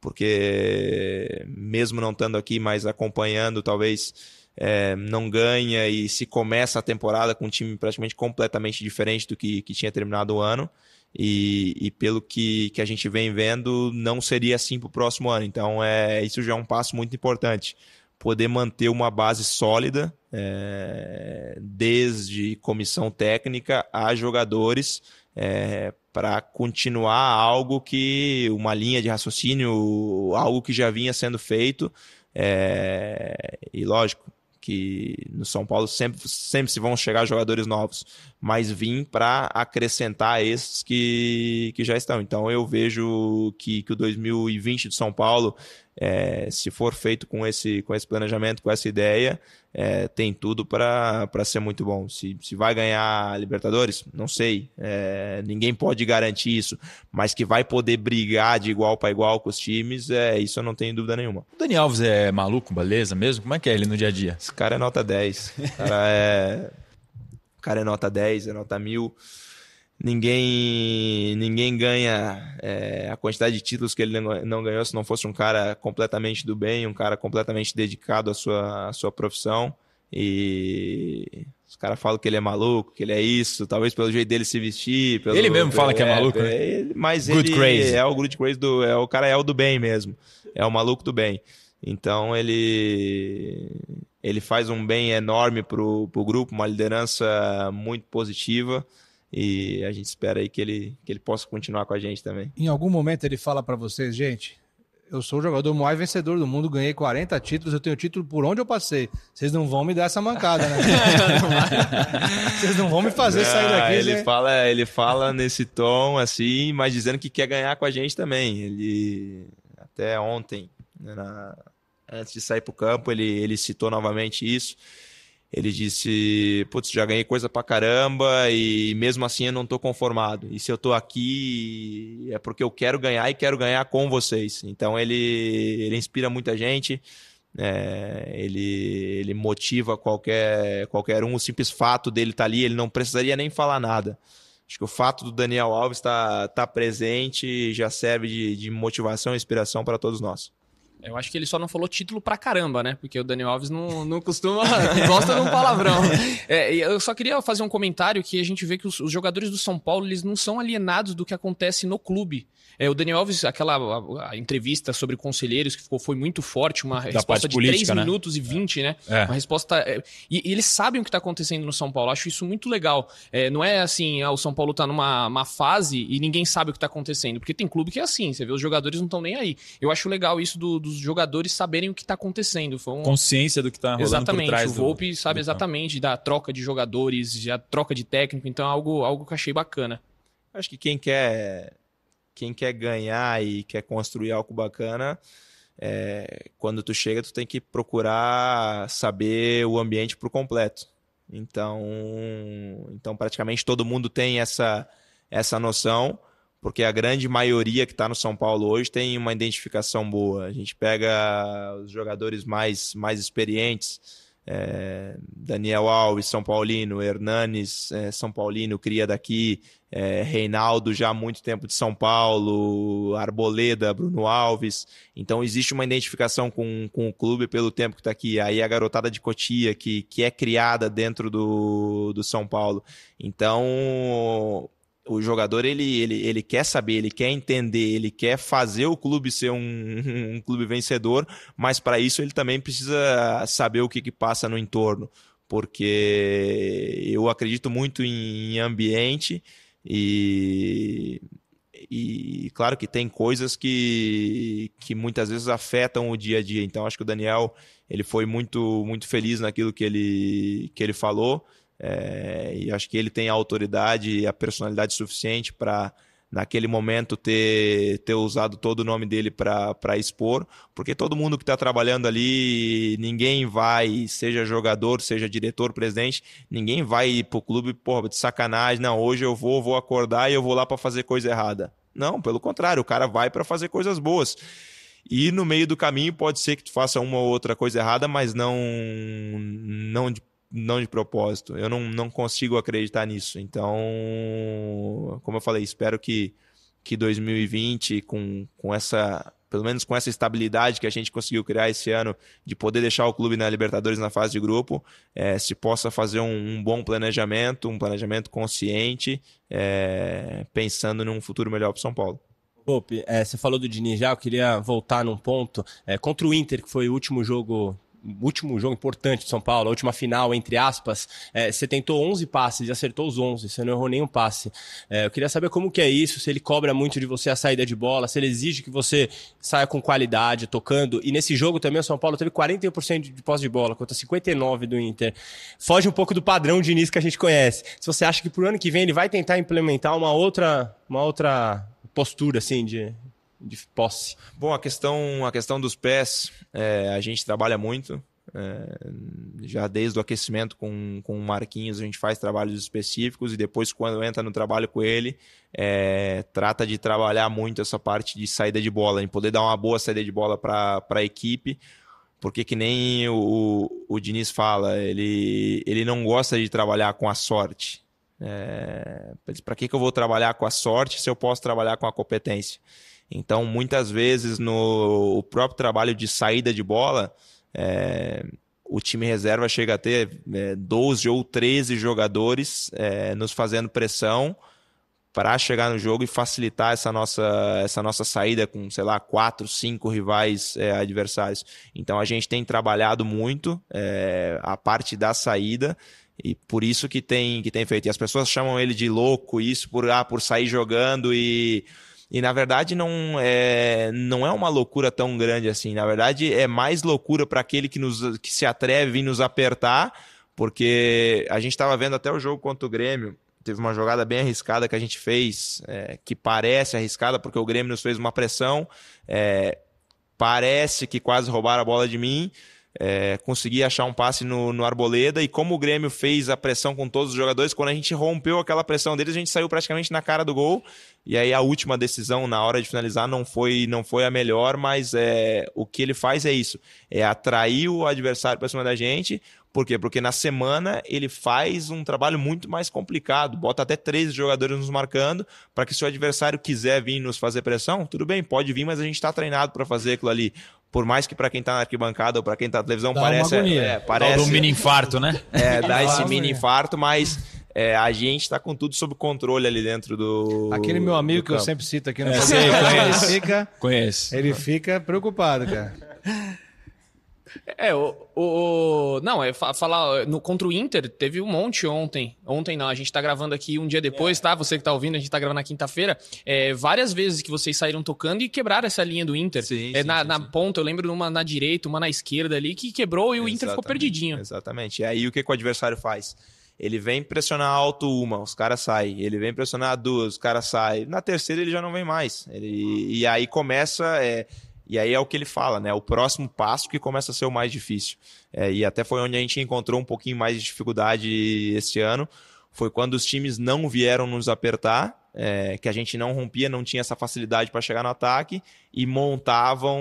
porque mesmo não estando aqui, mas acompanhando, talvez é, não ganha e se começa a temporada com um time praticamente completamente diferente do que, que tinha terminado o ano. E, e pelo que, que a gente vem vendo, não seria assim para o próximo ano. Então, é, isso já é um passo muito importante poder manter uma base sólida, é, desde comissão técnica a jogadores, é, para continuar algo que, uma linha de raciocínio, algo que já vinha sendo feito. É, e lógico que no São Paulo sempre, sempre se vão chegar jogadores novos, mas vim para acrescentar esses que, que já estão. Então eu vejo que, que o 2020 de São Paulo é, se for feito com esse, com esse planejamento, com essa ideia, é, tem tudo para ser muito bom. Se, se vai ganhar Libertadores, não sei, é, ninguém pode garantir isso, mas que vai poder brigar de igual para igual com os times, é, isso eu não tenho dúvida nenhuma. O Dani Alves é maluco, beleza mesmo? Como é que é ele no dia a dia? Esse cara é nota 10. O cara é, o cara é nota 10, é nota mil ninguém ninguém ganha é, a quantidade de títulos que ele não ganhou se não fosse um cara completamente do bem, um cara completamente dedicado à sua, à sua profissão. E os caras falam que ele é maluco, que ele é isso, talvez pelo jeito dele se vestir. Pelo, ele mesmo pelo, fala que é, é maluco, né? É, mas good ele crazy. é o good crazy do. É, o cara é o do bem mesmo. É o maluco do bem. Então ele ele faz um bem enorme pro, pro grupo, uma liderança muito positiva. E a gente espera aí que ele, que ele possa continuar com a gente também. Em algum momento ele fala para vocês, gente, eu sou o jogador mais vencedor do mundo, ganhei 40 títulos, eu tenho título por onde eu passei. Vocês não vão me dar essa mancada, né? Vocês não vão me fazer sair ah, daqui. Ele né? fala, ele fala nesse tom assim, mas dizendo que quer ganhar com a gente também. Ele até ontem, né, na... antes de sair para o campo, ele, ele citou novamente isso. Ele disse: Putz, já ganhei coisa pra caramba e mesmo assim eu não tô conformado. E se eu tô aqui é porque eu quero ganhar e quero ganhar com vocês. Então ele, ele inspira muita gente. É, ele, ele motiva qualquer, qualquer um. O simples fato dele estar tá ali, ele não precisaria nem falar nada. Acho que o fato do Daniel Alves estar tá, tá presente já serve de, de motivação e inspiração para todos nós. Eu acho que ele só não falou título pra caramba, né? Porque o Daniel Alves não, não costuma. gosta de um palavrão. É, eu só queria fazer um comentário que a gente vê que os, os jogadores do São Paulo eles não são alienados do que acontece no clube. É, o Daniel Alves, aquela a, a entrevista sobre conselheiros que ficou, foi muito forte, uma da resposta de política, 3 né? minutos e 20, é. né? É. Uma resposta. É, e, e, eles sabem o que está acontecendo no São Paulo. Acho isso muito legal. É, não é assim, ah, o São Paulo está numa fase e ninguém sabe o que está acontecendo. Porque tem clube que é assim, você vê, os jogadores não estão nem aí. Eu acho legal isso do, dos jogadores saberem o que está acontecendo. Foi um... Consciência do que está rolando Exatamente, por trás o Volpe do, sabe exatamente da troca de jogadores, da troca de técnico, então é algo, algo que achei bacana. Acho que quem quer quem quer ganhar e quer construir algo bacana, é, quando tu chega, tu tem que procurar saber o ambiente por completo. Então, então praticamente todo mundo tem essa, essa noção, porque a grande maioria que está no São Paulo hoje tem uma identificação boa. A gente pega os jogadores mais, mais experientes, é, Daniel Alves, São Paulino, Hernanes, é, São Paulino, cria daqui, é, Reinaldo já há muito tempo de São Paulo, Arboleda, Bruno Alves. Então existe uma identificação com, com o clube pelo tempo que está aqui. Aí a garotada de Cotia, que, que é criada dentro do, do São Paulo. Então o jogador ele, ele, ele quer saber, ele quer entender, ele quer fazer o clube ser um, um, clube vencedor, mas para isso ele também precisa saber o que, que passa no entorno, porque eu acredito muito em ambiente e, e claro que tem coisas que, que muitas vezes afetam o dia a dia. Então acho que o Daniel ele foi muito muito feliz naquilo que ele, que ele falou é, e acho que ele tem a autoridade e a personalidade suficiente para naquele momento ter, ter usado todo o nome dele para expor, porque todo mundo que está trabalhando ali, ninguém vai, seja jogador, seja diretor, presidente, ninguém vai para o clube porra, de sacanagem, não, hoje eu vou, vou acordar e eu vou lá para fazer coisa errada. Não, pelo contrário, o cara vai para fazer coisas boas. E no meio do caminho pode ser que tu faça uma ou outra coisa errada, mas não não não de propósito. Eu não, não consigo acreditar nisso. Então, como eu falei, espero que, que 2020, com, com essa, pelo menos com essa estabilidade que a gente conseguiu criar esse ano, de poder deixar o clube na Libertadores na fase de grupo, é, se possa fazer um, um, bom planejamento, um planejamento consciente, é, pensando num futuro melhor para São Paulo. Pope é, eh, você falou do Diniz já, eu queria voltar num ponto. É, contra o Inter, que foi o último jogo último jogo importante de São Paulo, a última final, entre aspas, é, você tentou 11 passes e acertou os 11, você não errou nenhum passe. É, eu queria saber como que é isso, se ele cobra muito de você a saída de bola, se ele exige que você saia com qualidade, tocando. E nesse jogo também o São Paulo teve 41% de posse de bola, contra 59% do Inter. Foge um pouco do padrão de início que a gente conhece. Se você acha que pro ano que vem ele vai tentar implementar uma outra, uma outra postura, assim, de, de posse? Bom, a questão, a questão dos pés, é, a gente trabalha muito. É, já desde o aquecimento com, com o Marquinhos, a gente faz trabalhos específicos e depois, quando entra no trabalho com ele, é, trata de trabalhar muito essa parte de saída de bola, em poder dar uma boa saída de bola para a equipe, porque que nem o, o, o Diniz fala, ele, ele não gosta de trabalhar com a sorte. É, para que, que eu vou trabalhar com a sorte se eu posso trabalhar com a competência? Então, muitas vezes, no o próprio trabalho de saída de bola, é, o time reserva chega a ter é, 12 ou 13 jogadores é, nos fazendo pressão para chegar no jogo e facilitar essa nossa, essa nossa saída com, sei lá, quatro, cinco rivais é, adversários. Então a gente tem trabalhado muito é, a parte da saída e por isso que tem, que tem feito. E as pessoas chamam ele de louco, isso por, ah, por sair jogando e e na verdade não é, não é uma loucura tão grande assim. Na verdade é mais loucura para aquele que, nos, que se atreve a nos apertar, porque a gente estava vendo até o jogo contra o Grêmio. Teve uma jogada bem arriscada que a gente fez, é, que parece arriscada, porque o Grêmio nos fez uma pressão. É, parece que quase roubaram a bola de mim é, conseguir achar um passe no, no Arboleda e como o Grêmio fez a pressão com todos os jogadores, quando a gente rompeu aquela pressão deles, a gente saiu praticamente na cara do gol. E aí a última decisão na hora de finalizar não foi não foi a melhor, mas é, o que ele faz é isso, é atrair o adversário para cima da gente. Por quê? Porque na semana ele faz um trabalho muito mais complicado, bota até três jogadores nos marcando, para que se o adversário quiser vir nos fazer pressão, tudo bem, pode vir, mas a gente está treinado para fazer aquilo ali por mais que para quem tá na arquibancada ou para quem tá na televisão dá parece é, é parece dá um mini infarto, né? É, dá esse mini infarto, mas é, a gente tá com tudo sob controle ali dentro do Aquele meu amigo que eu sempre cito aqui no é, sei, conhece. ele fica Ele fica preocupado, cara. É, o, o, Não, é falar. No, contra o Inter, teve um monte ontem. Ontem não, a gente tá gravando aqui um dia depois, é. tá? Você que tá ouvindo, a gente tá gravando na quinta-feira. É, várias vezes que vocês saíram tocando e quebraram essa linha do Inter. Sim, é, sim, na, sim, na sim. ponta, eu lembro uma na direita, uma na esquerda ali, que quebrou e o exatamente, Inter ficou perdidinho. Exatamente. E aí o que, que o adversário faz? Ele vem pressionar alto uma, os caras saem. Ele vem pressionar duas, os caras saem. Na terceira ele já não vem mais. Ele, e aí começa. É, e aí é o que ele fala, né? O próximo passo que começa a ser o mais difícil. É, e até foi onde a gente encontrou um pouquinho mais de dificuldade este ano, foi quando os times não vieram nos apertar, é, que a gente não rompia, não tinha essa facilidade para chegar no ataque e montavam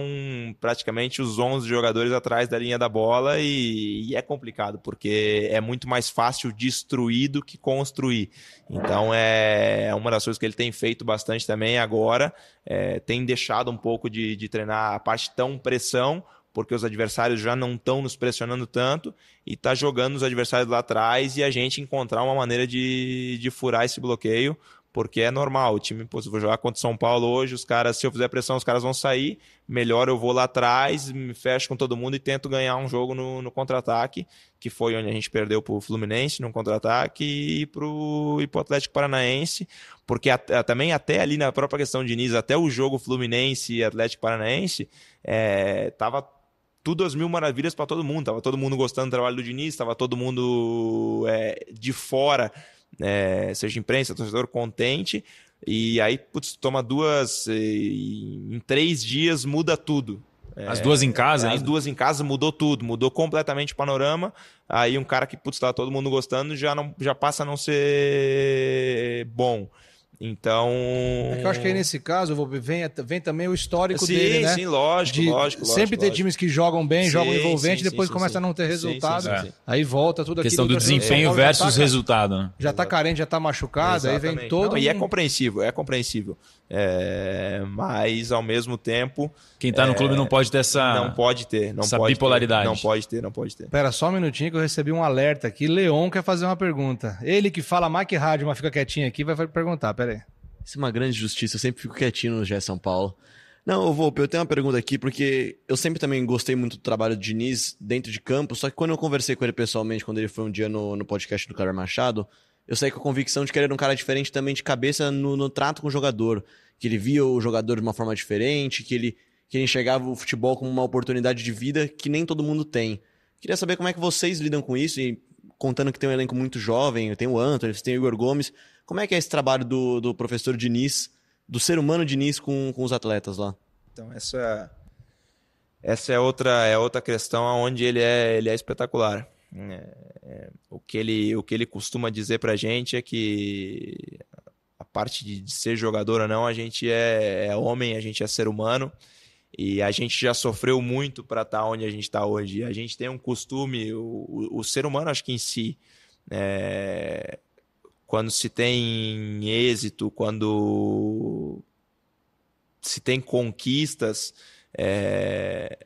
praticamente os 11 jogadores atrás da linha da bola e, e é complicado porque é muito mais fácil destruir do que construir. Então é, é uma das coisas que ele tem feito bastante também agora, é, tem deixado um pouco de, de treinar a parte tão pressão porque os adversários já não estão nos pressionando tanto e tá jogando os adversários lá atrás e a gente encontrar uma maneira de, de furar esse bloqueio, porque é normal. O time, pô, se eu vou jogar contra o São Paulo hoje, os caras, se eu fizer pressão, os caras vão sair. Melhor eu vou lá atrás, me fecho com todo mundo e tento ganhar um jogo no, no contra-ataque, que foi onde a gente perdeu pro Fluminense no contra-ataque e pro, e pro Atlético Paranaense, porque a, a, eh, também até ali na própria questão de Diniz, até o jogo Fluminense e Atlético Paranaense, é, tava tudo as mil maravilhas para todo mundo. Tava todo mundo gostando do trabalho do Diniz, tava todo mundo é, de fora, é, seja imprensa, torcedor contente. E aí, putz, toma duas. E, em três dias muda tudo. As é, duas em casa? As ainda. Né? duas em casa mudou tudo, mudou completamente o panorama. Aí um cara que, putz, tá todo mundo gostando, já, não, já passa a não ser bom. Então. É eu acho que aí nesse caso vem, vem também o histórico sim, dele, né? Sim, lógico, de lógico, lógico. Sempre lógico. ter times que jogam bem, sim, jogam envolvente, sim, depois começa a não ter resultado. É. Aí volta tudo aqui. Questão do desempenho versus resultado. Já tá resultado, né? já tá carente, já tá machucado, Exatamente. aí vem todo. Não, E é compreensível, é compreensível. É, mas ao mesmo tempo. Quem tá no é, clube não pode ter essa. Não pode ter, não essa pode bipolaridade. Ter, não pode ter, não pode ter. Pera, só um minutinho que eu recebi um alerta aqui. Leon quer fazer uma pergunta. Ele que fala Mac Rádio, mas fica quietinho aqui, vai perguntar, pera aí. Isso é uma grande justiça, eu sempre fico quietinho no Gé São Paulo. Não, eu vou, eu tenho uma pergunta aqui, porque eu sempre também gostei muito do trabalho do Diniz dentro de campo, só que quando eu conversei com ele pessoalmente, quando ele foi um dia no, no podcast do Carlos Machado, eu saí com a convicção de que ele era um cara diferente também de cabeça no, no trato com o jogador. Que ele via o jogador de uma forma diferente, que ele, que ele enxergava o futebol como uma oportunidade de vida que nem todo mundo tem. Queria saber como é que vocês lidam com isso, e contando que tem um elenco muito jovem, tem o Antônio, tem o Igor Gomes. Como é que é esse trabalho do, do professor Diniz, do ser humano Diniz com, com os atletas lá? Então, essa, essa é outra é outra questão onde ele é, ele é espetacular. Né, é, o, que ele, o que ele costuma dizer pra gente é que a parte de, de ser jogador ou não, a gente é, é, homem, a gente é ser humano e a gente já sofreu muito para estar tá onde a gente está hoje. A gente tem um costume, o, o, o ser humano, acho que em si, é, quando se tem êxito, quando se tem conquistas, é,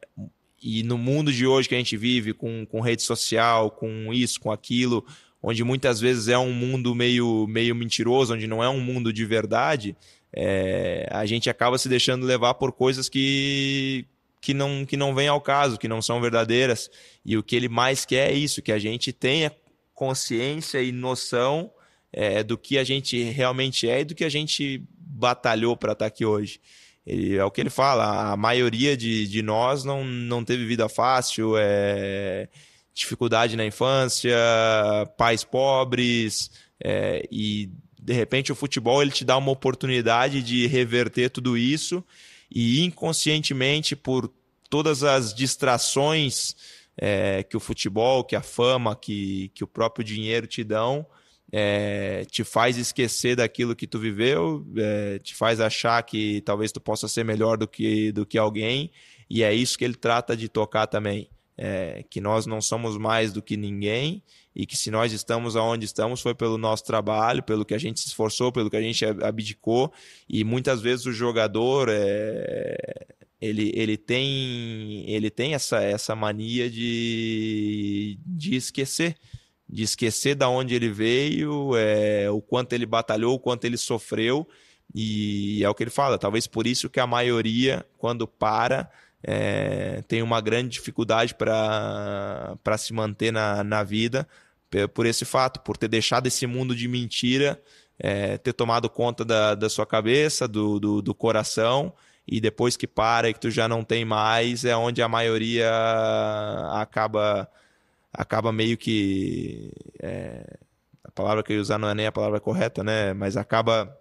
e no mundo de hoje que a gente vive, com, com rede social, com isso, com aquilo, onde muitas vezes é um mundo meio, meio mentiroso, onde não é um mundo de verdade, é, a gente acaba se deixando levar por coisas que, que, não, que não vêm ao caso, que não são verdadeiras. E o que ele mais quer é isso, que a gente tenha consciência e noção é, do que a gente realmente é e do que a gente batalhou para estar tá aqui hoje. Ele, é o que ele fala, a maioria de, de nós não, não teve vida fácil, é, dificuldade na infância, pais pobres, é, e de repente o futebol ele te dá uma oportunidade de reverter tudo isso e inconscientemente por todas as distrações é, que o futebol, que a fama, que, que o próprio dinheiro te dão, é, te faz esquecer daquilo que tu viveu, é, te faz achar que talvez tu possa ser melhor do que, do que alguém, e é isso que ele trata de tocar também. É, que nós não somos mais do que ninguém e que se nós estamos aonde estamos foi pelo nosso trabalho, pelo que a gente se esforçou, pelo que a gente abdicou e muitas vezes o jogador é, ele, ele tem ele tem essa, essa mania de, de esquecer de esquecer da onde ele veio, é, o quanto ele batalhou, o quanto ele sofreu. E é o que ele fala, talvez por isso que a maioria, quando para, é, tem uma grande dificuldade para se manter na, na vida por esse fato, por ter deixado esse mundo de mentira, é, ter tomado conta da, da sua cabeça, do, do, do coração, e depois que para e que tu já não tem mais, é onde a maioria acaba acaba meio que. É, a palavra que eu ia usar não é nem a palavra correta, né? Mas acaba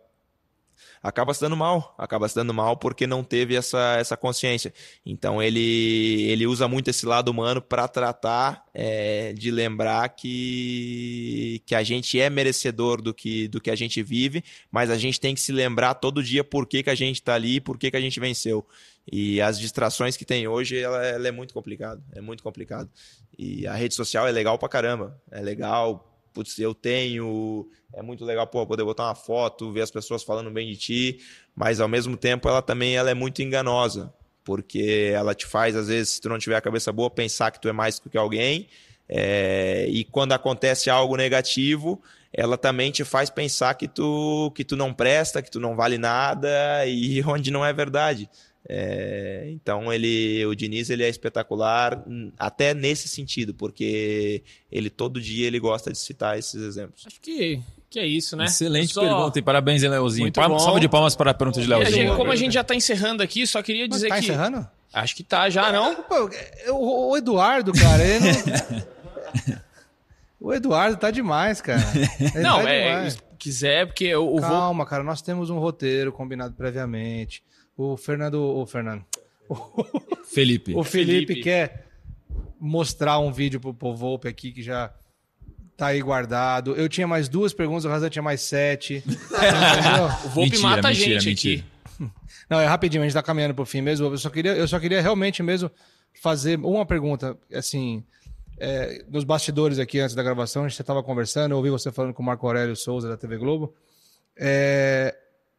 acaba se dando mal, acaba se dando mal porque não teve essa, essa consciência. Então ele, ele usa muito esse lado humano para tratar é, de lembrar que, que a gente é merecedor do que, do que a gente vive, mas a gente tem que se lembrar todo dia por que, que a gente está ali, por que, que a gente venceu. E as distrações que tem hoje, ela, ela é muito complicado, é muito complicado. E a rede social é legal pra caramba, é legal, putz, eu tenho, é muito legal pô, poder botar uma foto, ver as pessoas falando bem de ti, mas ao mesmo tempo ela também ela é muito enganosa, porque ela te faz, às vezes, se tu não tiver a cabeça boa, pensar que tu é mais do que alguém, é, e quando acontece algo negativo, ela também te faz pensar que tu, que tu não presta, que tu não vale nada, e onde não é verdade. É, então ele, o Diniz ele é espetacular hum, até nesse sentido, porque ele todo dia ele gosta de citar esses exemplos. Acho que, que é isso, né? Excelente só... pergunta e parabéns, Leozinho. Palma, salve de palmas para a pergunta de Leozinho. como a gente já está encerrando aqui, só queria dizer tá que... encerrando? Acho que tá já, não? Pô, é, o, o Eduardo, cara, ele não... o Eduardo tá demais, cara. Ele não, tá é, demais. quiser, porque eu, eu Calma, vou... cara, nós temos um roteiro combinado previamente o Fernando, o Fernando, o Felipe, o Felipe, Felipe. quer mostrar um vídeo pro Povolpe aqui que já tá aí guardado. Eu tinha mais duas perguntas, o Razan tinha mais sete. o Volpe mentira, mata a gente mentira. aqui. Não, é rapidinho, a gente tá caminhando pro fim mesmo. Eu só queria, eu só queria realmente mesmo fazer uma pergunta, assim, é, nos bastidores aqui antes da gravação, a gente estava conversando, eu ouvi você falando com o Marco Aurélio Souza da TV Globo. É,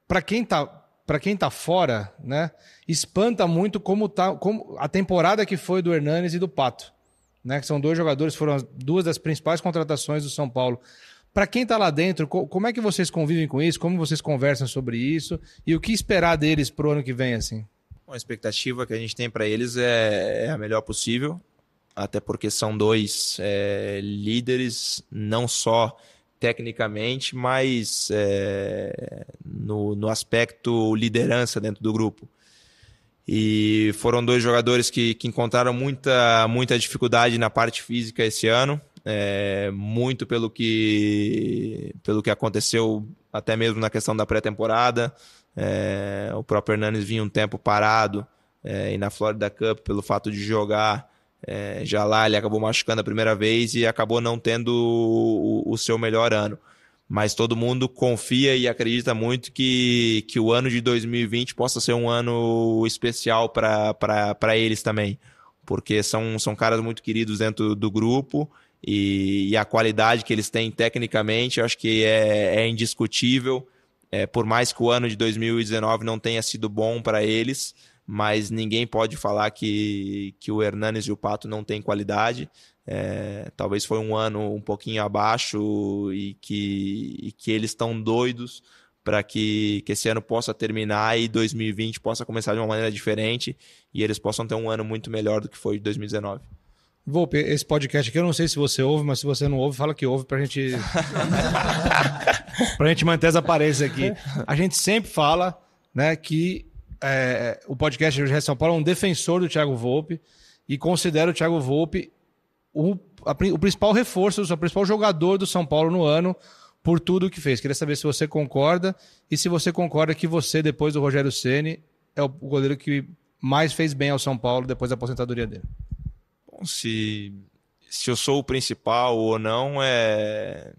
para quem tá para quem está fora, né, espanta muito como tá, como a temporada que foi do Hernanes e do Pato, né, que são dois jogadores, foram duas das principais contratações do São Paulo. Para quem está lá dentro, como é que vocês convivem com isso? Como vocês conversam sobre isso? E o que esperar deles para o ano que vem, assim? a expectativa que a gente tem para eles é, é, a melhor possível, até porque são dois é, líderes, não só tecnicamente, mas é, no, no aspecto liderança dentro do grupo. E foram dois jogadores que, que encontraram muita, muita dificuldade na parte física esse ano, é, muito pelo que, pelo que aconteceu até mesmo na questão da pré-temporada. É, o próprio Hernanes vinha um tempo parado é, e na Florida Cup, pelo fato de jogar, é, já lá ele acabou machucando a primeira vez e acabou não tendo o, o, seu melhor ano. Mas todo mundo confia e acredita muito que, que o ano de 2020 possa ser um ano especial para eles também. Porque são, são caras muito queridos dentro do grupo e, e a qualidade que eles têm tecnicamente, eu acho que é, é indiscutível. É, por mais que o ano de 2019 não tenha sido bom para eles, mas ninguém pode falar que, que o Hernanes e o Pato não têm qualidade. É, talvez foi um ano um pouquinho abaixo e que, e que eles estão doidos para que, que esse ano possa terminar e 2020 possa começar de uma maneira diferente e eles possam ter um ano muito melhor do que foi de 2019. Volpe, esse podcast aqui eu não sei se você ouve, mas se você não ouve, fala que ouve para gente. a gente manter as aparências aqui. A gente sempre fala né, que é, é, o podcast de São Paulo é um defensor do Thiago Volpe e considera o Thiago Volpe o, a, o principal reforço, o principal jogador do São Paulo no ano por tudo o que fez. Queria saber se você concorda e se você concorda que você, depois do Rogério Ceni, é o goleiro que mais fez bem ao São Paulo depois da aposentadoria dele. Bom, se, se eu sou o principal ou não, é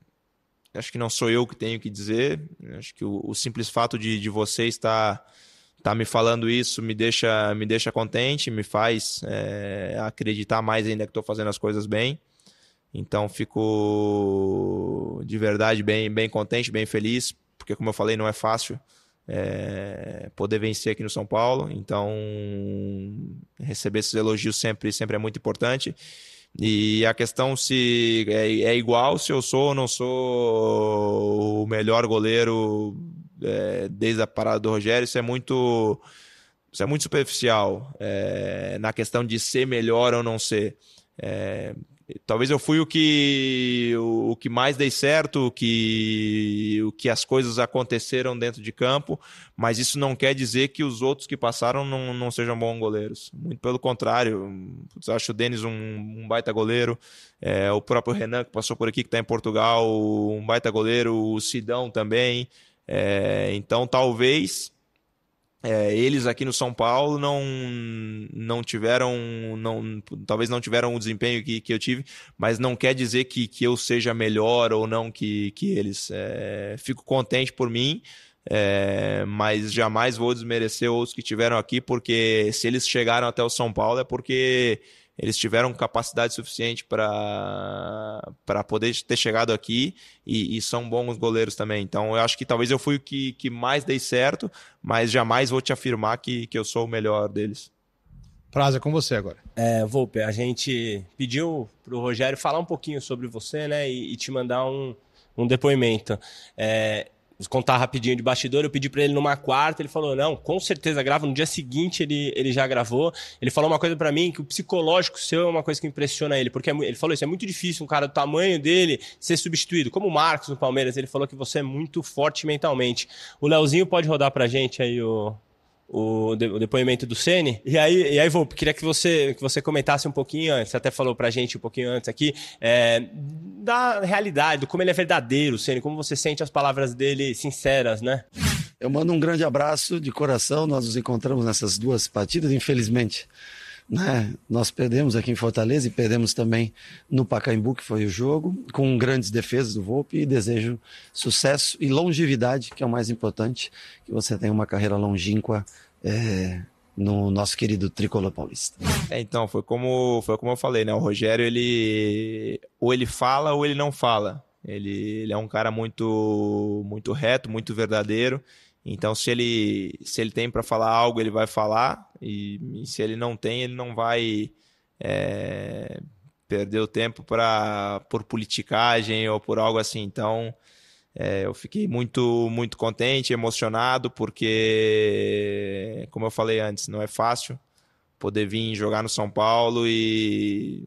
acho que não sou eu que tenho que dizer. Acho que o, o simples fato de, de você estar tá me falando isso me deixa, me deixa contente, me faz é, acreditar mais ainda que estou fazendo as coisas bem. Então fico de verdade bem, bem contente, bem feliz, porque como eu falei, não é fácil é, poder vencer aqui no São Paulo. Então receber esses elogios sempre, sempre é muito importante. E a questão se é, é igual se eu sou ou não sou o melhor goleiro é, desde a parada do Rogério, isso é muito, isso é muito superficial é, na questão de ser melhor ou não ser. É, talvez eu fui o que o, o, que mais dei certo, o que o que as coisas aconteceram dentro de campo, mas isso não quer dizer que os outros que passaram não, não sejam bons goleiros. Muito pelo contrário, eu acho o Denis um, um baita goleiro, é, o próprio Renan que passou por aqui que está em Portugal, um baita goleiro, o Sidão também. É, então, talvez é, eles aqui no São Paulo não, não tiveram, não, talvez não tiveram o desempenho que, que eu tive, mas não quer dizer que, que eu seja melhor ou não que, que eles. É, fico contente por mim, é, mas jamais vou desmerecer os que tiveram aqui, porque se eles chegaram até o São Paulo é porque eles tiveram capacidade suficiente para poder ter chegado aqui e, e, são bons goleiros também. Então eu acho que talvez eu fui o que, que mais dei certo, mas jamais vou te afirmar que, que eu sou o melhor deles. Prazer é com você agora. É, Volpe, a gente pediu para o Rogério falar um pouquinho sobre você né, e, e te mandar um, um depoimento. É, contar rapidinho de bastidor, eu pedi para ele numa quarta, ele falou: "Não, com certeza grava". No dia seguinte ele, ele já gravou. Ele falou uma coisa para mim que o psicológico seu é uma coisa que impressiona ele, porque é, ele falou isso, é muito difícil um cara do tamanho dele ser substituído, como o Marcos no Palmeiras, ele falou que você é muito forte mentalmente. O Leozinho pode rodar pra gente aí o o, de, o depoimento do Sene. E aí, e aí vou queria que você, que você comentasse um pouquinho, antes, você até falou para gente um pouquinho antes aqui, é, da realidade, do como ele é verdadeiro, Sene, como você sente as palavras dele sinceras, né? Eu mando um grande abraço de coração, nós nos encontramos nessas duas partidas, infelizmente né? Nós perdemos aqui em Fortaleza e perdemos também no Pacaembu, que foi o jogo, com grandes defesas do Volpe e desejo sucesso e longevidade, que é o mais importante, que você tenha uma carreira longínqua é, no nosso querido tricolor paulista. É, então, foi como, foi como eu falei, né? O Rogério, ele ou ele fala ou ele não fala. Ele, ele é um cara muito, muito reto, muito verdadeiro. Então, se ele, se ele tem para falar algo, ele vai falar, e, e, se ele não tem, ele não vai é, perder o tempo pra, por politicagem ou por algo assim. Então, é, eu fiquei muito, muito contente, emocionado, porque, como eu falei antes, não é fácil poder vir jogar no São Paulo e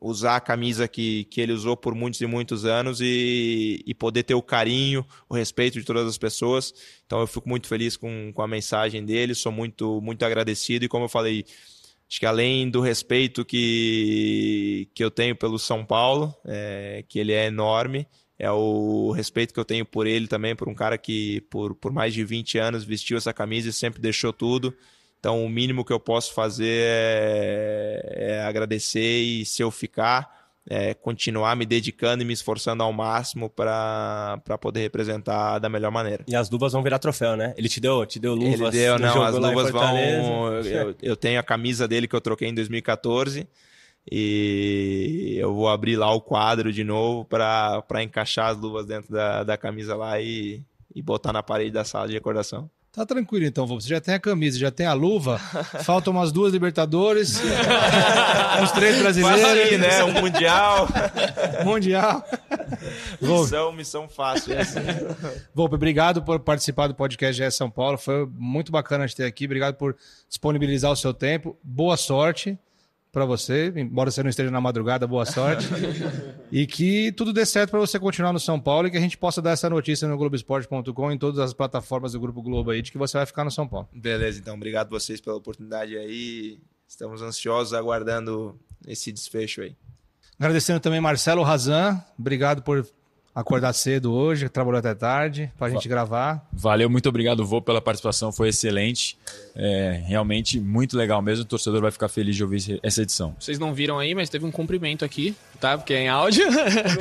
usar a camisa que, que ele usou por muitos e muitos anos e, e poder ter o carinho, o respeito de todas as pessoas. Então eu fico muito feliz com, com a mensagem dele, sou muito, muito agradecido e como eu falei, acho que além do respeito que, que eu tenho pelo São Paulo, é, que ele é enorme, é o respeito que eu tenho por ele também, por um cara que por, por mais de 20 anos vestiu essa camisa e sempre deixou tudo. Então, o mínimo que eu posso fazer é, é agradecer e, se eu ficar, é, continuar me dedicando e me esforçando ao máximo para poder representar da melhor maneira. E as luvas vão virar troféu, né? Ele te deu, te deu luvas? Ele deu, não, as luvas vão. Eu, eu tenho a camisa dele que eu troquei em 2014 e eu vou abrir lá o quadro de novo para encaixar as luvas dentro da, da camisa lá e, e botar na parede da sala de recordação. Tá tranquilo então, você já tem a camisa, já tem a luva, faltam umas duas Libertadores, uns três brasileiros. né? Um mundial. mundial. Missão, missão fácil. Né? Vou, obrigado por participar do podcast GE São Paulo, foi muito bacana te ter aqui, obrigado por disponibilizar o seu tempo, boa sorte para você, embora você não esteja na madrugada, boa sorte. e que tudo dê certo para você continuar no São Paulo e que a gente possa dar essa notícia no Globoesporte.com em todas as plataformas do Grupo Globo aí de que você vai ficar no São Paulo. Beleza, então obrigado vocês pela oportunidade aí. Estamos ansiosos aguardando esse desfecho aí. Agradecendo também Marcelo Razan, obrigado por acordar cedo hoje, trabalhou até tarde para a gente gravar. Valeu, muito obrigado, Vô, pela participação, foi excelente. É, realmente muito legal mesmo. O torcedor vai ficar feliz de ouvir essa edição. Vocês não viram aí, mas teve um cumprimento aqui, tá? Porque é em áudio.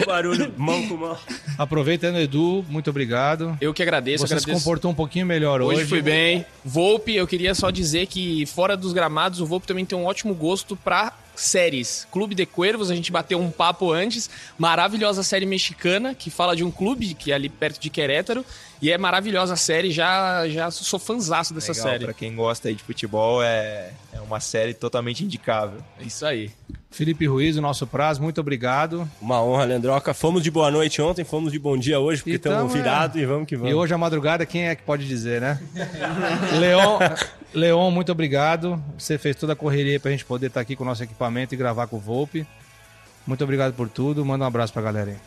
O barulho, mão com mão. Aproveitando, Edu, muito obrigado. Eu que agradeço. Você agradeço. se comportou um pouquinho melhor hoje. Hoje foi bem. Volpe, eu queria só dizer que fora dos gramados, o Volpe também tem um ótimo gosto para séries. Clube de Cuervos, a gente bateu um papo antes. Maravilhosa série mexicana que fala de um clube que é ali perto de Querétaro. E é maravilhosa a série, já, já sou fanzaço dessa Legal, série. Pra quem gosta aí de futebol, é, é uma série totalmente indicável. É isso aí. Felipe Ruiz, o nosso prazo, muito obrigado. Uma honra, Leandroca. Fomos de boa noite ontem, fomos de bom dia hoje, porque estamos virados então, é. e vamos que vamos. E hoje à madrugada, quem é que pode dizer, né? Leon, Leon, muito obrigado. Você fez toda a correria para a gente poder estar tá aqui com o nosso equipamento e gravar com o Volpe. Muito obrigado por tudo. Manda um abraço para a galera aí.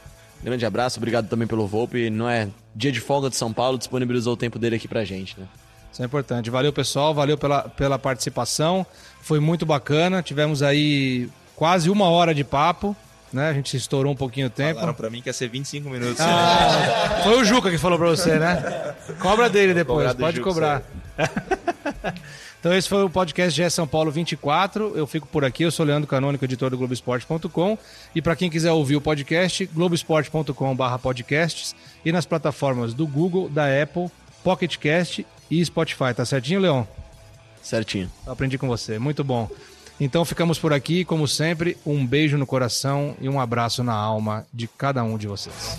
Grande abraço, obrigado também pelo Volpe. Não é dia de folga de São Paulo, disponibilizou o tempo dele aqui a gente, né? Isso é importante. Valeu, pessoal. Valeu pela, pela participação. Foi muito bacana. Tivemos aí quase uma hora de papo. Né? A gente estourou um pouquinho o tempo. Falaram pra mim que ia ser 25 minutos. Ah, né? foi o Juca que falou pra você, né? Cobra dele depois, pode cobrar. então esse foi o podcast GE São Paulo 24. Eu fico por aqui, eu sou Leandro Canônico, editor do Globoesporte.com. E para quem quiser ouvir o podcast, globoesporte.com.br podcasts e nas plataformas do Google, da Apple, Pocket Cast e Spotify. Tá certinho, Leon? Certinho. Aprendi com você, muito bom. Então ficamos por aqui, como sempre, um beijo no coração e um abraço na alma de cada um de vocês.